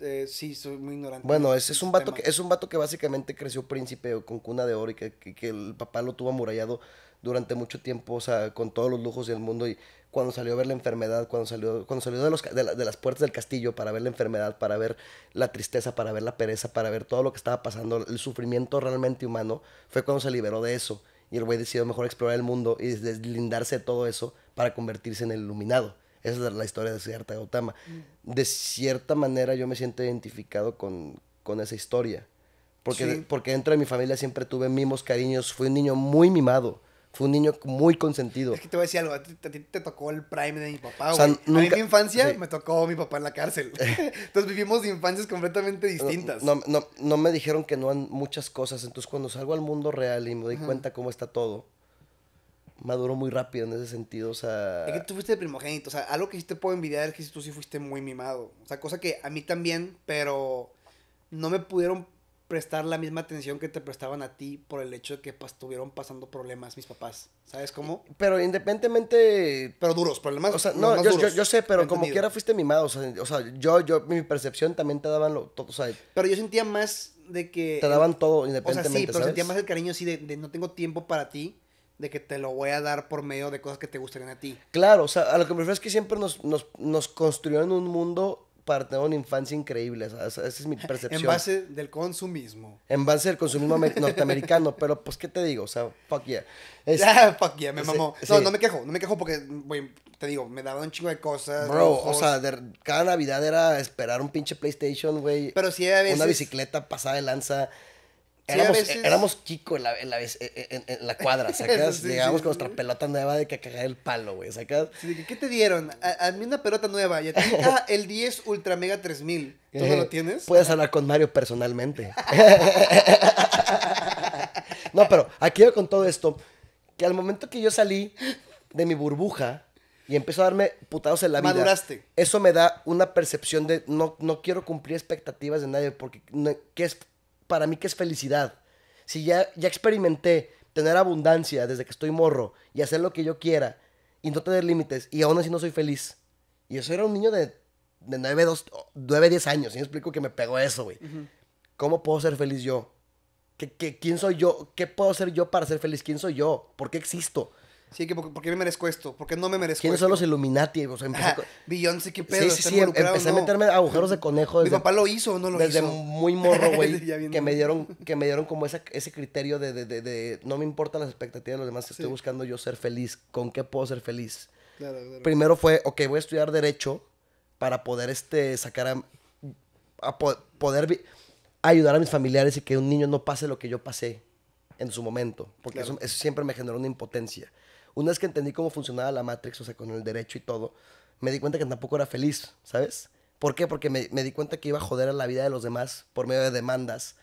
Eh, sí, soy muy ignorante. Bueno, es un, vato que, es un vato que básicamente creció príncipe con cuna de oro y que, el papá lo tuvo amurallado durante mucho tiempo, o sea, con todos los lujos del mundo. Y cuando salió a ver la enfermedad, cuando salió, cuando salió de, de, de las puertas del castillo para ver la enfermedad, para ver la tristeza, para ver la pereza, para ver todo lo que estaba pasando, el sufrimiento realmente humano, fue cuando se liberó de eso. Y el güey decidió mejor explorar el mundo y deslindarse de todo eso para convertirse en el iluminado. Esa es la, historia de cierta Gautama. De cierta manera yo me siento identificado con, con esa historia. Porque, porque dentro de mi familia siempre tuve mimos, cariños. Fui un niño muy mimado. Fui un niño muy consentido. Es que te voy a decir algo, a ti, te tocó el prime de mi papá, o sea, nunca, a mí mi infancia me tocó mi papá en la cárcel. (laughs) Entonces vivimos infancias completamente distintas. No, no, no, me dijeron que no han muchas cosas. Entonces cuando salgo al mundo real y me doy cuenta cómo está todo, maduro muy rápido en ese sentido, o sea... Es que tú fuiste primogénito, o sea, algo que sí te puedo envidiar es que tú sí fuiste muy mimado, o sea, cosa que a mí también, pero no me pudieron prestar la misma atención que te prestaban a ti por el hecho de que pues, estuvieron pasando problemas mis papás. ¿Sabes cómo? Pero independientemente... Pero duros, problemas. O sea, no, yo, yo, sé, pero como quiera fuiste mimado. O sea, o sea, yo, yo, mi percepción también te daban lo, todo, o sea, Pero yo sentía más de que... Te daban todo independientemente, O sea, sí, pero sentía más el cariño así de no tengo tiempo para ti de que te lo voy a dar por medio de cosas que te gustarían a ti. Claro, o sea, a lo que me refiero es que siempre nos, nos, nos construyeron un mundo para tener una infancia increíble. O sea, esa, es mi (laughs) percepción. en base del consumismo. En base del consumismo norteamericano. pero, pues, ¿qué te digo? O sea, fuck yeah. (laughs) fuck yeah, me mamó. No, no me quejo. No me quejo porque, güey, te digo, me daban un chingo de cosas. Bro, o sea, cada Navidad era esperar un pinche PlayStation, güey. Pero sí, si a veces... Una bicicleta pasada de lanza éramos, chicos éramos en la, cuadra, (laughs) ¿sacas? Llegamos con nuestra pelota nueva de que cagar el palo, güey, ¿sacas? ¿Qué te dieron? A, mí una pelota nueva. y a (laughs) ah, el 10 Ultra Mega 3000. ¿Tú no lo tienes? Puedes hablar con Mario personalmente. (laughs) no, pero aquí con todo esto, que al momento que yo salí de mi burbuja, y empezó a darme putados en la vida. Maduraste. Eso me da una percepción de no, no quiero cumplir expectativas de nadie porque ¿qué es? para mí que es felicidad. Si ya, ya experimenté tener abundancia desde que estoy morro y hacer lo que yo quiera y no tener límites y aún así no soy feliz. Y eso era un niño de, de 9, 10 años. Y me explico que me pegó eso, güey. ¿Cómo puedo ser feliz yo? ¿Qué, quién soy yo? ¿Qué puedo ser yo para ser feliz? ¿Quién soy yo? ¿Por qué existo? Sí, que porque, me merezco esto, porque no me merezco ¿Quiénes son los Illuminati? O sea, empecé pedo. Sí, sí, empecé a meterme agujeros de (laughs) conejo. Mi papá lo hizo no lo hizo. Desde muy morro, (laughs) güey, que, me dieron, que me dieron como ese criterio de, no me importan las expectativas de los demás, estoy buscando yo ser feliz, ¿con qué puedo ser feliz? Primero fue, ok, voy a estudiar Derecho para poder este, sacar a... poder ayudar a mis familiares y que un niño no pase lo que yo pasé en su momento, porque eso siempre me generó una impotencia. Una vez que entendí cómo funcionaba la Matrix, o sea, con el derecho y todo, me di cuenta que tampoco era feliz, ¿sabes? ¿Por qué? Porque me, di cuenta que iba a joder a la vida de los demás por medio de demandas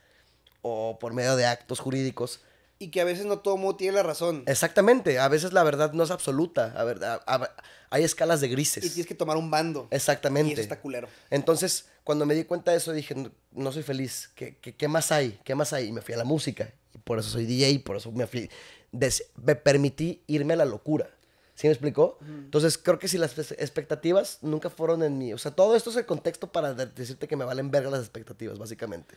o por medio de actos jurídicos. Y que a veces no todo mundo tiene la razón. Exactamente, a veces la verdad no es absoluta, hay escalas de grises. Y tienes que tomar un bando. Exactamente. Y está culero. Entonces, cuando me di cuenta de eso, dije, no, soy feliz, ¿Qué, qué, más hay? ¿Qué más hay? Y me fui a la música por eso soy DJ, por eso me, me permití irme a la locura. ¿Sí me explicó? Entonces, creo que si las expectativas nunca fueron en mí. O sea, todo esto es el contexto para decirte que me valen verga las expectativas, básicamente.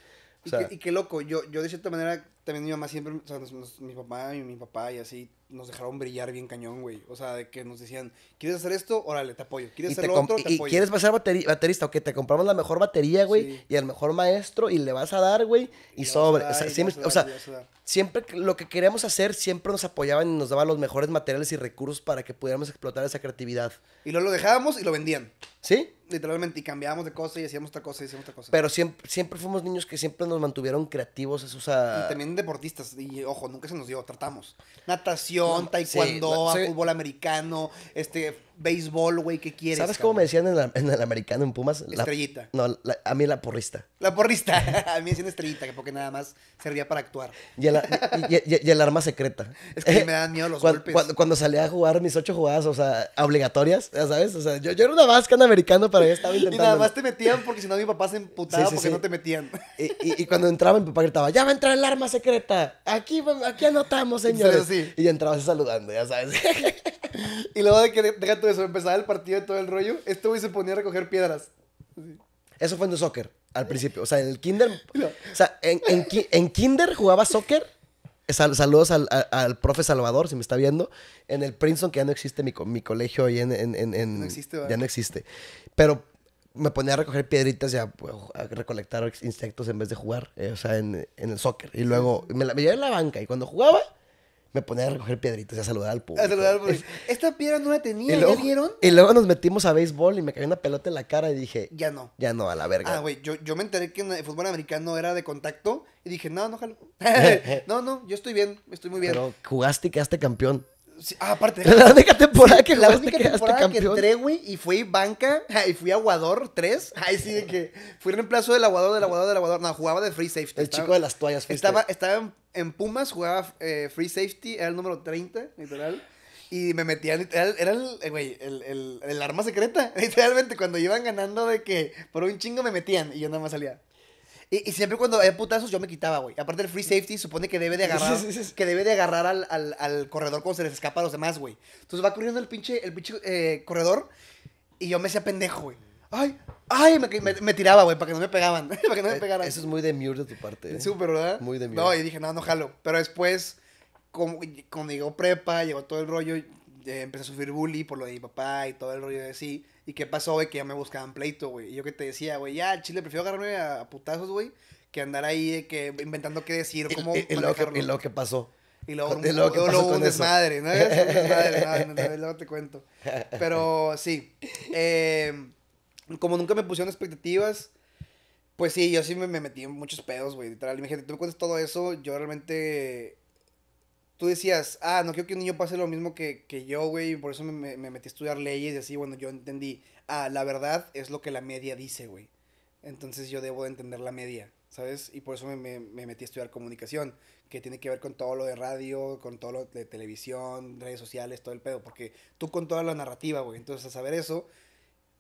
y, qué loco, yo, yo de cierta manera también mi mamá siempre, o sea, mi papá y mi papá y así, nos dejaron brillar bien cañón, güey. O sea, de que nos decían, ¿quieres hacer esto? Órale, te apoyo. ¿Quieres hacer lo otro? Te y ¿Quieres pasar baterista? Ok, te compramos la mejor batería, güey, y el mejor maestro, y le vas a dar, güey, y, sobre. o sea, siempre, lo que queríamos hacer, siempre nos apoyaban y nos daban los mejores materiales y recursos para que pudiéramos explotar esa creatividad. Y luego lo dejábamos y lo vendían. ¿Sí? Literalmente, y cambiábamos de cosa y hacíamos otra cosa y hacíamos otra cosa. Pero siempre, siempre fuimos niños que siempre nos mantuvieron creativos, o Y deportistas, y ojo, nunca se nos dio, tratamos. Natación, taekwondo, fútbol americano, este, béisbol, güey, ¿qué quieres? ¿Sabes cómo me decían en, el americano, en Pumas? La, estrellita. No, a mí la porrista. La porrista. (laughs) a mí me decían estrellita, porque nada más servía para actuar. Y el, arma secreta. Es que me (laughs) dan miedo los golpes. Cuando, salía a jugar mis ocho jugadas, o sea, obligatorias, ya sabes, o sea, yo, yo era una vasca en americano, pero ya estaba intentando. Y nada más te metían porque si no mi papá se emputaba (laughs) porque no te metían. Y, cuando entraba mi papá gritaba, ya va a entrar el arma secreta. Aquí, aquí anotamos, señores. Y entrabas saludando, ya sabes. y luego de que deja tu eso, empezaba el partido y todo el rollo. Este güey se ponía a recoger piedras. Eso fue en el soccer, al principio. O sea, en el kinder. (laughs) O sea, en, kinder jugaba soccer. Eh, saludos al, profe Salvador, si me está viendo. En el Princeton, que ya no existe mi, mi colegio ahí en. en Ya no existe. Pero me ponía a recoger piedritas y a, recolectar insectos en vez de jugar. Eh, o sea, en, el soccer. Y luego me, la, me llevé en la banca y cuando jugaba me ponía a recoger piedritas y a saludar al público. A saludar al público. (laughs) Esta piedra no la tenía, ¿ya vieron? Y luego nos metimos a béisbol y me cayó una pelota en la cara y dije... Ya no. Ya no, a la verga. Ah, güey, yo, me enteré que el fútbol americano era de contacto y dije, no, no, (laughs) (laughs) no, no, yo estoy bien, estoy muy bien. Pero jugaste y quedaste campeón. Ah, aparte. La única temporada que La temporada que entré, güey, y fui banca, y fui aguador 3. (laughs) Ahí sí, de que fui reemplazo del aguador, del aguador, del aguador. No, jugaba de free safety. El chico de las toallas. Estaba, este. estaba en, Pumas, jugaba eh, free safety, era el número 30, literal. Y me metían, era el, eh, güey, el, el, arma secreta. (laughs) Literalmente, cuando iban ganando de que por un chingo me metían y yo nada más salía. Y, siempre cuando había putazos yo me quitaba, güey. Aparte el free safety supone que debe de agarrar, que debe de agarrar al, al, al, corredor cuando se les escapa a los demás, güey. Entonces va corriendo el pinche, el pinche eh, corredor y yo me hacía pendejo, güey. Ay, ay, me, me, tiraba, güey, para que no me pegaban, (laughs) para que no me eh, pegaran. Eso es muy de de tu parte. ¿eh? Súper, ¿verdad? Muy de No, y dije, no, no jalo. Pero después, cuando llegó prepa, llegó todo el rollo, eh, empecé a sufrir bullying por lo de mi papá y todo el rollo de sí. ¿Y qué pasó, güey? Que ya me buscaban pleito, güey. Y yo que te decía, güey, ya, chile, prefiero agarrarme a, putazos, güey, que andar ahí que, inventando qué decir, cómo. Y, lo que, pasó. Y luego, un, un desmadre, ¿no? desmadre, (laughs) luego te cuento. Pero sí, em, como nunca me pusieron expectativas, pues sí, yo sí me, metí en muchos pedos, güey. Literal, y tú me cuentas todo eso, yo realmente tú decías, ah, no quiero que un niño pase lo mismo que, que yo, güey, y por eso me, metí a estudiar leyes y así, bueno, yo entendí, ah, la verdad es lo que la media dice, güey. Entonces yo debo de entender la media, ¿sabes? Y por eso me, metí a estudiar comunicación, que tiene que ver con todo lo de radio, con todo lo de televisión, redes sociales, todo el pedo, porque tú con toda la narrativa, güey, entonces a saber eso...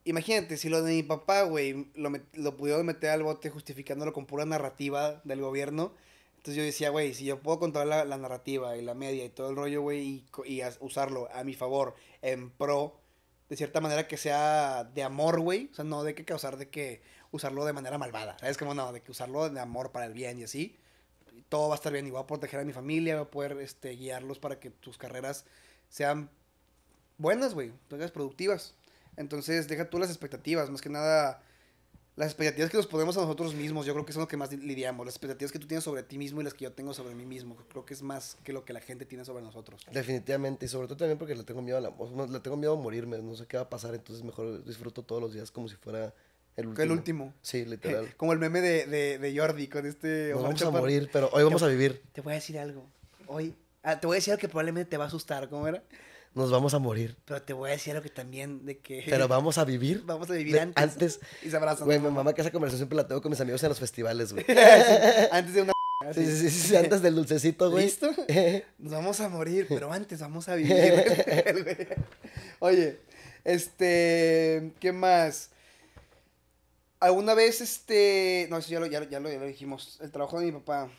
Imagínate, si lo de mi papá, güey, lo, lo pudieron meter al bote justificándolo con pura narrativa del gobierno, entonces yo decía, güey, si yo puedo controlar la, narrativa y la media y todo el rollo, güey, y, usarlo a mi favor, en pro, de cierta manera que sea de amor, güey. O sea, no de que causar de que usarlo de manera malvada. ¿Sabes Como no? De que usarlo de amor para el bien y así. Todo va a estar bien. Y voy a proteger a mi familia, voy a poder este, guiarlos para que tus carreras sean buenas, güey. Entonces, productivas. Entonces, deja tú las expectativas. Más que nada, las expectativas que nos ponemos a nosotros mismos, yo creo que son lo que más lidiamos. Las expectativas que tú tienes sobre ti mismo y las que yo tengo sobre mí mismo. Creo que es más que lo que la gente tiene sobre nosotros. Definitivamente, y sobre todo también porque le tengo miedo a la, le tengo miedo a morirme, no sé qué va a pasar, entonces mejor disfruto todos los días como si fuera el último. El último. Sí, literal. (laughs) como el meme de, de, Jordi con este... Nos vamos a morir, pero hoy vamos a vivir. Te voy a decir algo. Hoy... Ah, te voy a decir algo que probablemente te va a asustar, ¿cómo era? nos vamos a morir. Pero te voy a decir algo que también, de que... Pero vamos a vivir. (laughs) Vamos a vivir antes. Antes. Y se abrazan. Güey, mi mamá que esa conversación siempre pues la tengo con mis amigos en los festivales, güey. (laughs) antes de una... (laughs) Sí, sí, sí, antes del dulcecito, güey. ¿Listo? Nos vamos a morir, pero antes vamos a vivir. Oye, este, ¿qué más? ¿Alguna vez, este, no, eso ya lo, ya, ya lo dijimos, el trabajo de mi papá,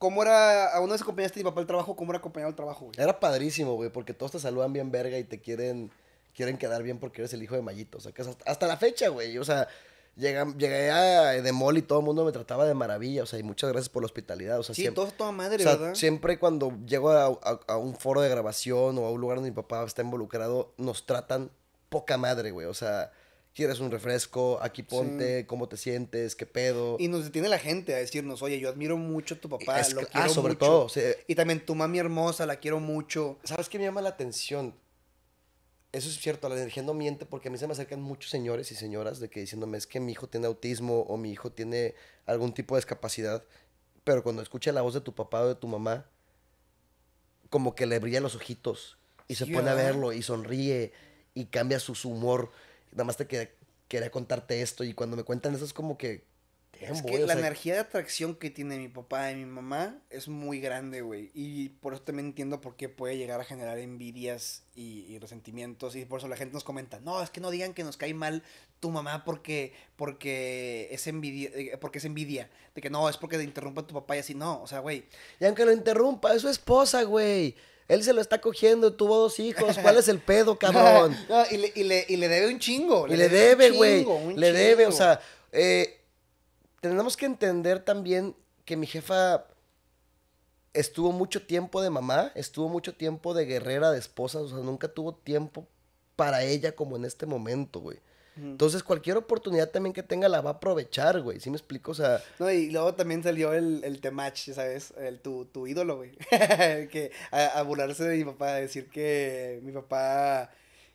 cómo era, a uno de acompañaste a mi papá al trabajo, cómo era acompañado al trabajo, güey. Era padrísimo, güey, porque todos te saludan bien verga y te quieren, quieren quedar bien porque eres el hijo de Mayito. O sea, hasta, la fecha, güey. O sea, Llegué, llegué a Demol y todo el mundo me trataba de maravilla, o sea, y muchas gracias por la hospitalidad, o sea, sí, siempre, todo toda madre, o Siempre cuando llego a, un foro de grabación o a un lugar donde mi papá está involucrado, nos tratan poca madre, güey, o sea, quieres un refresco, aquí ponte, cómo te sientes, qué pedo. Y nos detiene la gente a decirnos, oye, yo admiro mucho a tu papá, lo ah, sobre todo. Y también tu mami hermosa, la quiero mucho. ¿Sabes qué me llama la atención? Eso es cierto, la energía no miente porque a mí se me acercan muchos señores y señoras de que diciéndome es que mi hijo tiene autismo o mi hijo tiene algún tipo de discapacidad, pero cuando escucha la voz de tu papá o de tu mamá, como que le brilla los ojitos y se pone a verlo y sonríe y cambia su humor nada más te quería, contarte esto. Y cuando me cuentan eso es como que. Es que la energía de atracción que tiene mi papá y mi mamá es muy grande, güey. Y por eso también entiendo por qué puede llegar a generar envidias y, resentimientos. Y por eso la gente nos comenta, no, es que no digan que nos cae mal tu mamá porque, porque, es, envidia, eh, porque es envidia. De que no, es porque te interrumpa tu papá y así. No, o sea, güey. Y aunque lo interrumpa, es su esposa, güey él se lo está cogiendo, tuvo dos hijos, ¿cuál es el (laughs) pedo, cabrón? y, le, debe un chingo. Y le, debe, güey. Le debe, o sea, eh, tenemos que entender también que mi jefa estuvo mucho tiempo de mamá, estuvo mucho tiempo de guerrera, de esposa, o sea, nunca tuvo tiempo para ella como en este momento, güey. Entonces, cualquier oportunidad también que tenga la va a aprovechar, güey. ¿Sí me explico? O sea. No, y luego también salió el, el Temach, ¿sabes? El, tu, tu ídolo, güey. (laughs) que a, burlarse de mi papá, a decir que mi papá.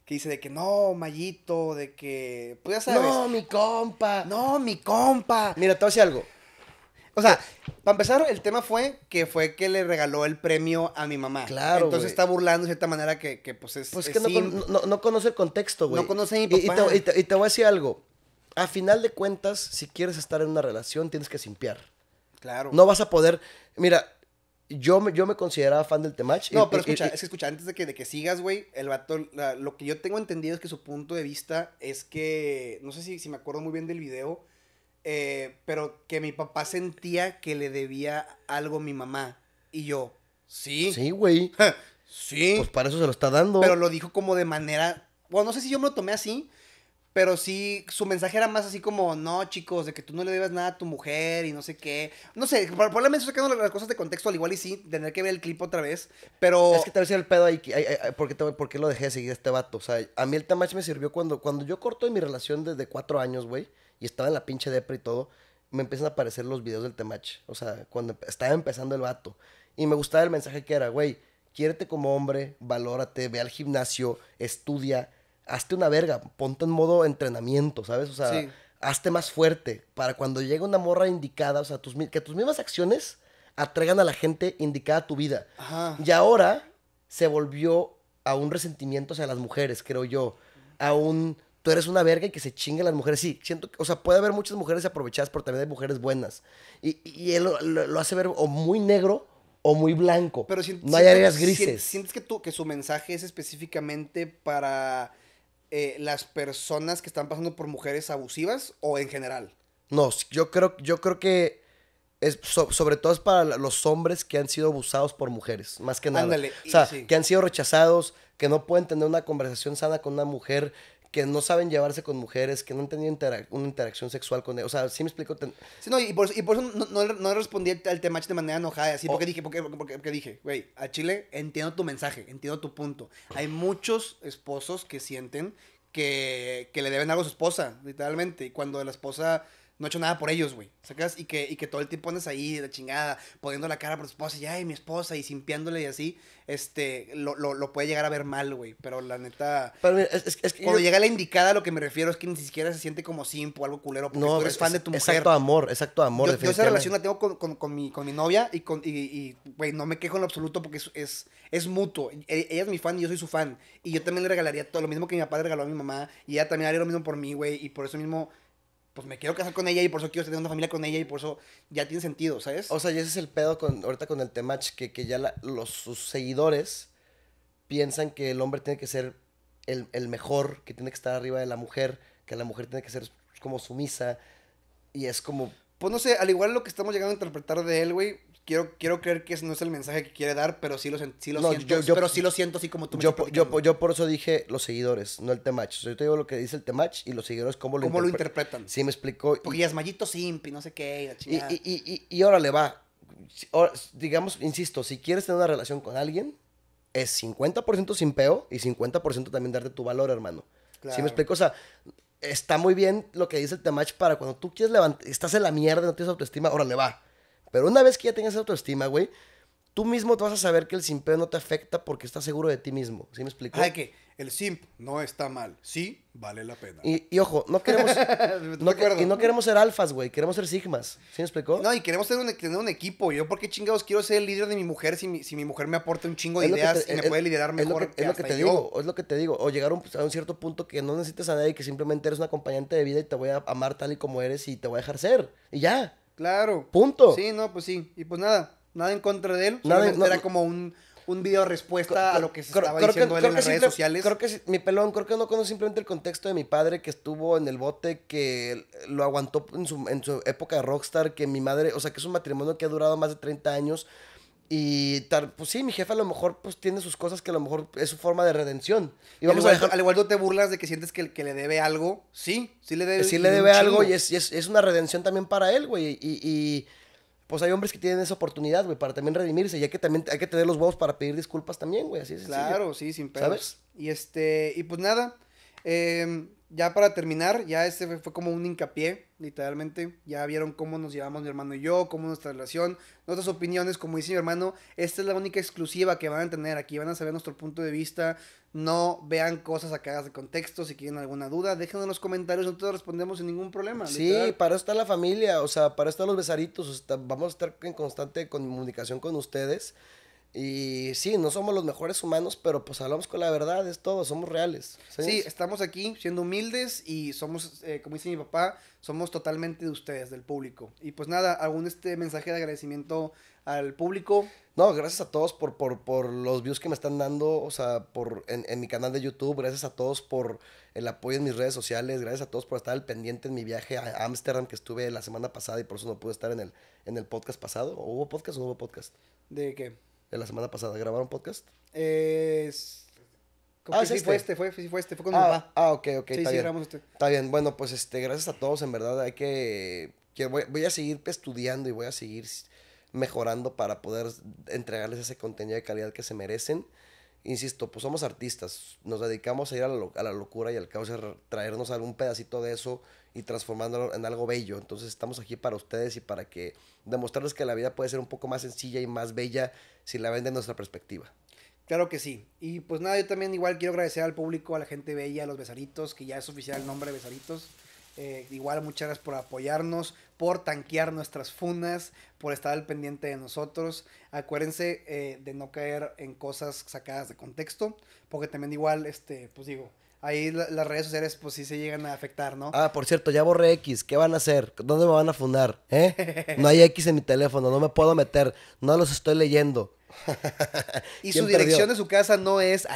Que dice de que no, Mayito, de que. Pues ya No, mi compa. No, mi compa. Mira, te voy a decir algo. O sea, para empezar, el tema fue que fue que le regaló el premio a mi mamá. Claro. Entonces está burlando de cierta manera que, pues es. Pues es que no, conoce el contexto, güey. No conoce ni papá. Y, te, voy a decir algo. A final de cuentas, si quieres estar en una relación, tienes que simpiar. Claro. No vas a poder. Mira, yo me, yo me consideraba fan del Temach. No, pero escucha, es que escucha, antes de que, que sigas, güey, el vato, lo que yo tengo entendido es que su punto de vista es que. No sé si, si me acuerdo muy bien del video eh, pero que mi papá sentía que le debía algo a mi mamá. Y yo, sí. Sí, güey. sí. Pues para eso se lo está dando. Pero lo dijo como de manera. Bueno, no sé si yo me lo tomé así. Pero sí, su mensaje era más así como, no, chicos, de que tú no le debes nada a tu mujer y no sé qué. No sé, probablemente sacando las cosas de contexto, al igual y sí, tener que ver el clip otra vez, pero... Es que tal vez era el pedo ahí, porque ¿por qué lo dejé de seguir este vato? O sea, a mí el Tamach me sirvió cuando, cuando yo corto mi relación desde cuatro años, güey y estaba en la pinche depre y todo, me empiezan a aparecer los videos del Temach. O sea, cuando estaba empezando el vato. Y me gustaba el mensaje que era, güey, quiérete como hombre, valórate, ve al gimnasio, estudia, hazte una verga, ponte en modo entrenamiento, ¿sabes? O sea, hazte más fuerte para cuando llegue una morra indicada, o sea, tus, que tus mismas acciones atraigan a la gente indicada a tu vida. Y ahora se volvió a un resentimiento hacia las mujeres, creo yo, a un tú eres una verga y que se chinguen las mujeres. Sí, siento, o sea, puede haber muchas mujeres aprovechadas, por también hay mujeres buenas. Y, él lo, hace ver o muy negro o muy blanco. Pero si, no hay áreas grises. ¿Sientes que, tú, que su mensaje es específicamente para eh, las personas que están pasando por mujeres abusivas o en general? No, yo creo, yo creo que es sobre todo es para los hombres que han sido abusados por mujeres, más que nada. Ándale, o sea, que han sido rechazados, que no pueden tener una conversación sana con una mujer que no saben llevarse con mujeres, que no han tenido una interacción sexual con ellos. O sea, sí me explico. Sí, no, y por, y por eso no, respondí al tema de manera enojada, así, porque oh. dije, porque, dije, güey, a Chile entiendo tu mensaje, entiendo tu punto. Hay muchos esposos que sienten que, que le deben algo a su esposa, literalmente, y cuando la esposa no he hecho nada por ellos, güey. ¿Sacas? Y que, y que todo el tiempo andas ahí de la chingada, poniendo la cara por tu esposa y, ay, mi esposa, y simpiándole y así, este, lo, lo, lo puede llegar a ver mal, güey. Pero la neta. Pero es, que cuando llega la indicada, lo que me refiero es que ni siquiera se siente como simp o algo culero, porque no, tú eres fan de tu mujer. Exacto amor, exacto amor. Yo, esa relación la tengo con, mi, con mi novia y, con, y, güey, no me quejo en lo absoluto porque es, es, es mutuo. E, ella es mi fan y yo soy su fan. Y yo también le regalaría todo lo mismo que mi papá le regaló a mi mamá. Y ella también haría lo mismo por mí, güey. Y por eso mismo pues me quiero casar con ella y por eso quiero tener una familia con ella y por eso ya tiene sentido, ¿sabes? O sea, y ese es el pedo con, ahorita con el temach, que, que ya los, sus seguidores piensan que el hombre tiene que ser el, mejor, que tiene que estar arriba de la mujer, que la mujer tiene que ser como sumisa y es como... Pues no sé, al igual lo que estamos llegando a interpretar de él, güey, quiero, quiero creer que ese no es el mensaje que quiere dar, pero sí lo, siento. pero sí lo siento así como tú yo, me yo, yo, por eso dije los seguidores, no el temach. yo te digo lo que dice el temach y los seguidores cómo lo, lo interpretan. Sí, me explicó. Porque Yasmallito simple simpi, no sé qué, y, la y, y, y, órale, va. digamos, insisto, si quieres tener una relación con alguien, es 50% sin peo y 50% también darte tu valor, hermano. Claro. ¿Sí me explico? O sea, está muy bien lo que dice el temach para cuando tú quieres levantar, estás en la mierda, no tienes autoestima, órale, va pero una vez que ya tengas autoestima, güey, tú mismo te vas a saber que el simpeo no te afecta porque estás seguro de ti mismo. ¿Sí me explico? Ay, que el simp no está mal. Sí, vale la pena. Y, ojo, no queremos. (laughs) no, queremos ser alfas, güey. Queremos ser sigmas. ¿Sí me explicó? No, y queremos tener un, equipo. Yo, ¿por qué chingados quiero ser el líder de mi mujer si mi, mujer me aporta un chingo de ideas y me puede liderar mejor? Es lo que, te digo. Es lo que te digo. O llegar a un, cierto punto que no necesitas a nadie, y que simplemente eres una acompañante de vida y te voy a amar tal y como eres y te voy a dejar ser. Y ya. Claro. Punto. Sí, no, pues sí. Y pues nada, nada en contra de él. Nada, era como un, un video respuesta a lo que se estaba diciendo en las redes sociales. Creo que mi pelón, creo que no conoce simplemente el contexto de mi padre que estuvo en el bote, que lo aguantó en su, en su época de rockstar, que mi madre, o sea, que es un matrimonio que ha durado más de 30 años y pues sí, mi jefe a lo mejor pues tiene sus cosas que a lo mejor es su forma de redención. Y vamos pues, igual, a igual no te burlas de que sientes que, le debe algo. Sí, sí le debe. Sí le debe algo y es, una redención también para él, güey. Y, pues hay hombres que tienen esa oportunidad, güey, para también redimirse. Ya que también hay que tener los huevos para pedir disculpas también, güey. Así es. Claro, sí, sin pedos. ¿Sabes? Y este, y pues nada, Em, ya para terminar, ya este fue, como un hincapié, literalmente. Ya vieron cómo nos llevamos mi hermano y yo, cómo nuestra relación, nuestras opiniones, como dice mi hermano, esta es la única exclusiva que van a tener aquí, van a saber nuestro punto de vista. No vean cosas sacadas de contexto, si tienen alguna duda, déjenlo en los comentarios, nosotros respondemos sin ningún problema. Sí, para eso está la familia, o sea, para eso están los besaritos, vamos a estar en constante comunicación con ustedes. Y sí, no somos los mejores humanos, pero pues hablamos con la verdad, es todo, somos reales. Sí, estamos aquí siendo humildes y somos, eh, como dice mi papá, somos totalmente de ustedes, del público. Y pues nada, algún este mensaje de agradecimiento al público. No, gracias a todos por, por, los views que me están dando, o sea, por, en, mi canal de YouTube, gracias a todos por el apoyo en mis redes sociales, gracias a todos por estar al pendiente en mi viaje a Ámsterdam que estuve la semana pasada y por eso no pude estar en el, en el podcast pasado. ¿Hubo podcast o no hubo podcast? ¿De qué? la semana pasada. ¿Grabaron podcast? Es... Ah, este. Este, sí fue este, fue, fue este, con ah, Ah, ok, ok. Sí, está sí, bien. Este. Está bien, bueno, pues este, gracias a todos, en verdad, hay que. voy, a seguir estudiando y voy a seguir mejorando para poder entregarles ese contenido de calidad que se merecen insisto, pues somos artistas, nos dedicamos a ir a la, locura y al caos, a traernos algún pedacito de eso y transformándolo en algo bello. Entonces estamos aquí para ustedes y para que demostrarles que la vida puede ser un poco más sencilla y más bella si la ven de nuestra perspectiva. Claro que sí. Y pues nada, yo también igual quiero agradecer al público, a la gente bella, a los Besaritos, que ya es oficial el nombre de Besaritos. Eh, igual muchas gracias por apoyarnos, por tanquear nuestras funas, por estar al pendiente de nosotros. Acuérdense eh, de no caer en cosas sacadas de contexto, porque también igual, este, pues digo, ahí las redes sociales pues sí se llegan a afectar, ¿no? Ah, por cierto, ya borré X, ¿qué van a hacer? ¿Dónde me van a fundar? ¿Eh? (laughs) No hay X en mi teléfono, no me puedo meter, no los estoy leyendo. (laughs) y su dirección de su casa no es...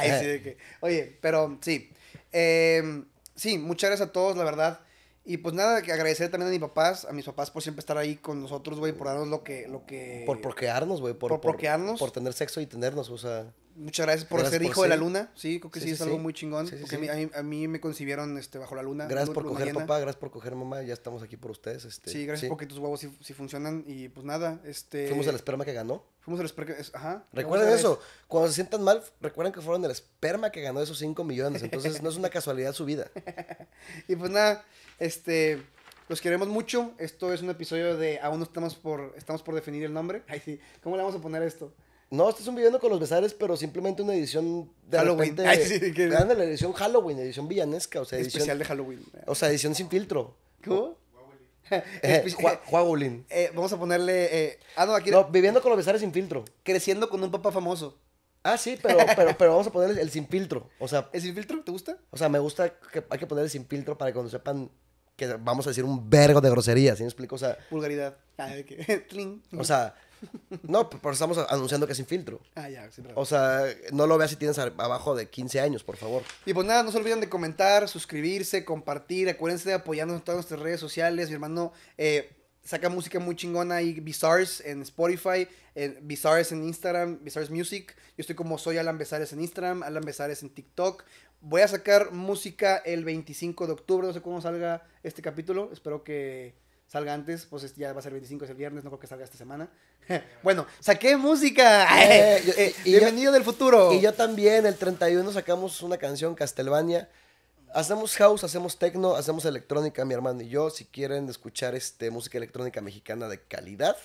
Oye, pero sí. Em, sí, muchas gracias a todos, la verdad. Y pues nada, agradecer también a mis papás, a mis papás por siempre estar ahí con nosotros, güey, por darnos lo que... Lo que... Por porquearnos, güey. Por, por, Por, tener sexo y tenernos, o sea... Muchas gracias por ser hijo de la luna. Sí, creo que sí, es algo muy chingón. porque a mí, a, mí, me concibieron este, bajo la luna. Gracias por coger papá, gracias por coger mamá. Ya estamos aquí por ustedes. Este, sí, gracias porque tus huevos sí, funcionan. Y pues nada. este Fuimos el esperma que ganó. Fuimos el esperma que Ajá. Recuerden eso. Cuando se sientan mal, recuerden que fueron el esperma que ganó esos 5 millones. Entonces no es una casualidad su vida. (laughs) y pues nada. Este, los queremos mucho. Esto es un episodio de aún no estamos por estamos por definir el nombre. Ay, sí. ¿Cómo le vamos a poner esto? No, este es un Viviendo con los besares, pero simplemente una edición de Halloween. Ay, sí, que... la edición Halloween, edición villanesca, o sea, edición, especial de Halloween. O sea, edición sin filtro. ¿Cómo? Oh. (laughs) Eh, (laughs) eh, vamos a ponerle. Eh, ah, no, aquí. No, viviendo con los besares sin filtro. Creciendo con un papá famoso. Ah, sí, (laughs) pero, pero, vamos a ponerle el sin filtro. O sea. ¿El sin filtro? ¿Te gusta? O sea, me gusta que hay que ponerle sin filtro para que cuando sepan que vamos a decir un vergo de grosería, ¿sí me explico? O sea... Vulgaridad. Ah, (laughs) o sea, no, pero estamos anunciando que es sin filtro. Ah, ya, sin O sea, no lo veas si tienes abajo de 15 años, por favor. Y pues nada, no se olviden de comentar, suscribirse, compartir. Acuérdense de apoyarnos en todas nuestras redes sociales. Mi hermano eh, saca música muy chingona ahí, Bizarres en Spotify, Bizarres en Instagram, Bizarres Music. Yo estoy como soy Alan Bizarre's en Instagram, Alan Bizarre's en TikTok. Voy a sacar música el 25 de octubre, no sé cómo salga este capítulo, espero que salga antes, pues ya va a ser 25, es el viernes, no creo que salga esta semana. (laughs) bueno, saqué música. Eh, (laughs) eh, eh, bienvenido del futuro. Y yo también, el 31 sacamos una canción, Castelvania. Hacemos house, hacemos techno, hacemos electrónica, mi hermano y yo. Si quieren escuchar este, música electrónica mexicana de calidad,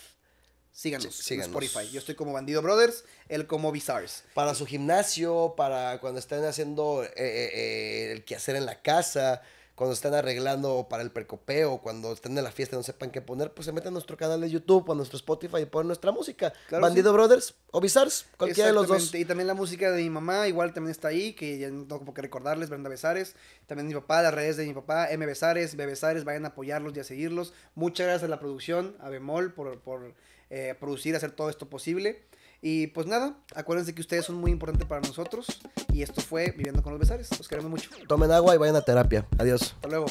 Síganos, Spotify. Yo estoy como Bandido Brothers, él como Bizarres. Para su gimnasio, para cuando estén haciendo eh, eh, eh, el quehacer en la casa, cuando estén arreglando para el percopeo, cuando estén en la fiesta y no sepan qué poner, pues se meten a nuestro canal de YouTube o a nuestro Spotify y ponen nuestra música. Bandido Brothers o Bizarres, cualquiera de los dos. Y también la música de mi mamá, igual también está ahí, que ya no tengo que recordarles, Brenda Besares. También mi papá, las redes de mi papá, M Besares, B vayan a apoyarlos y a seguirlos. Muchas gracias a la producción, a Bemol, por eh, producir, hacer todo esto posible. Y pues nada, acuérdense que ustedes son muy importantes para nosotros. Y esto fue Viviendo con los Besares. Los queremos mucho. Tomen agua y vayan a terapia. Adiós. Hasta luego.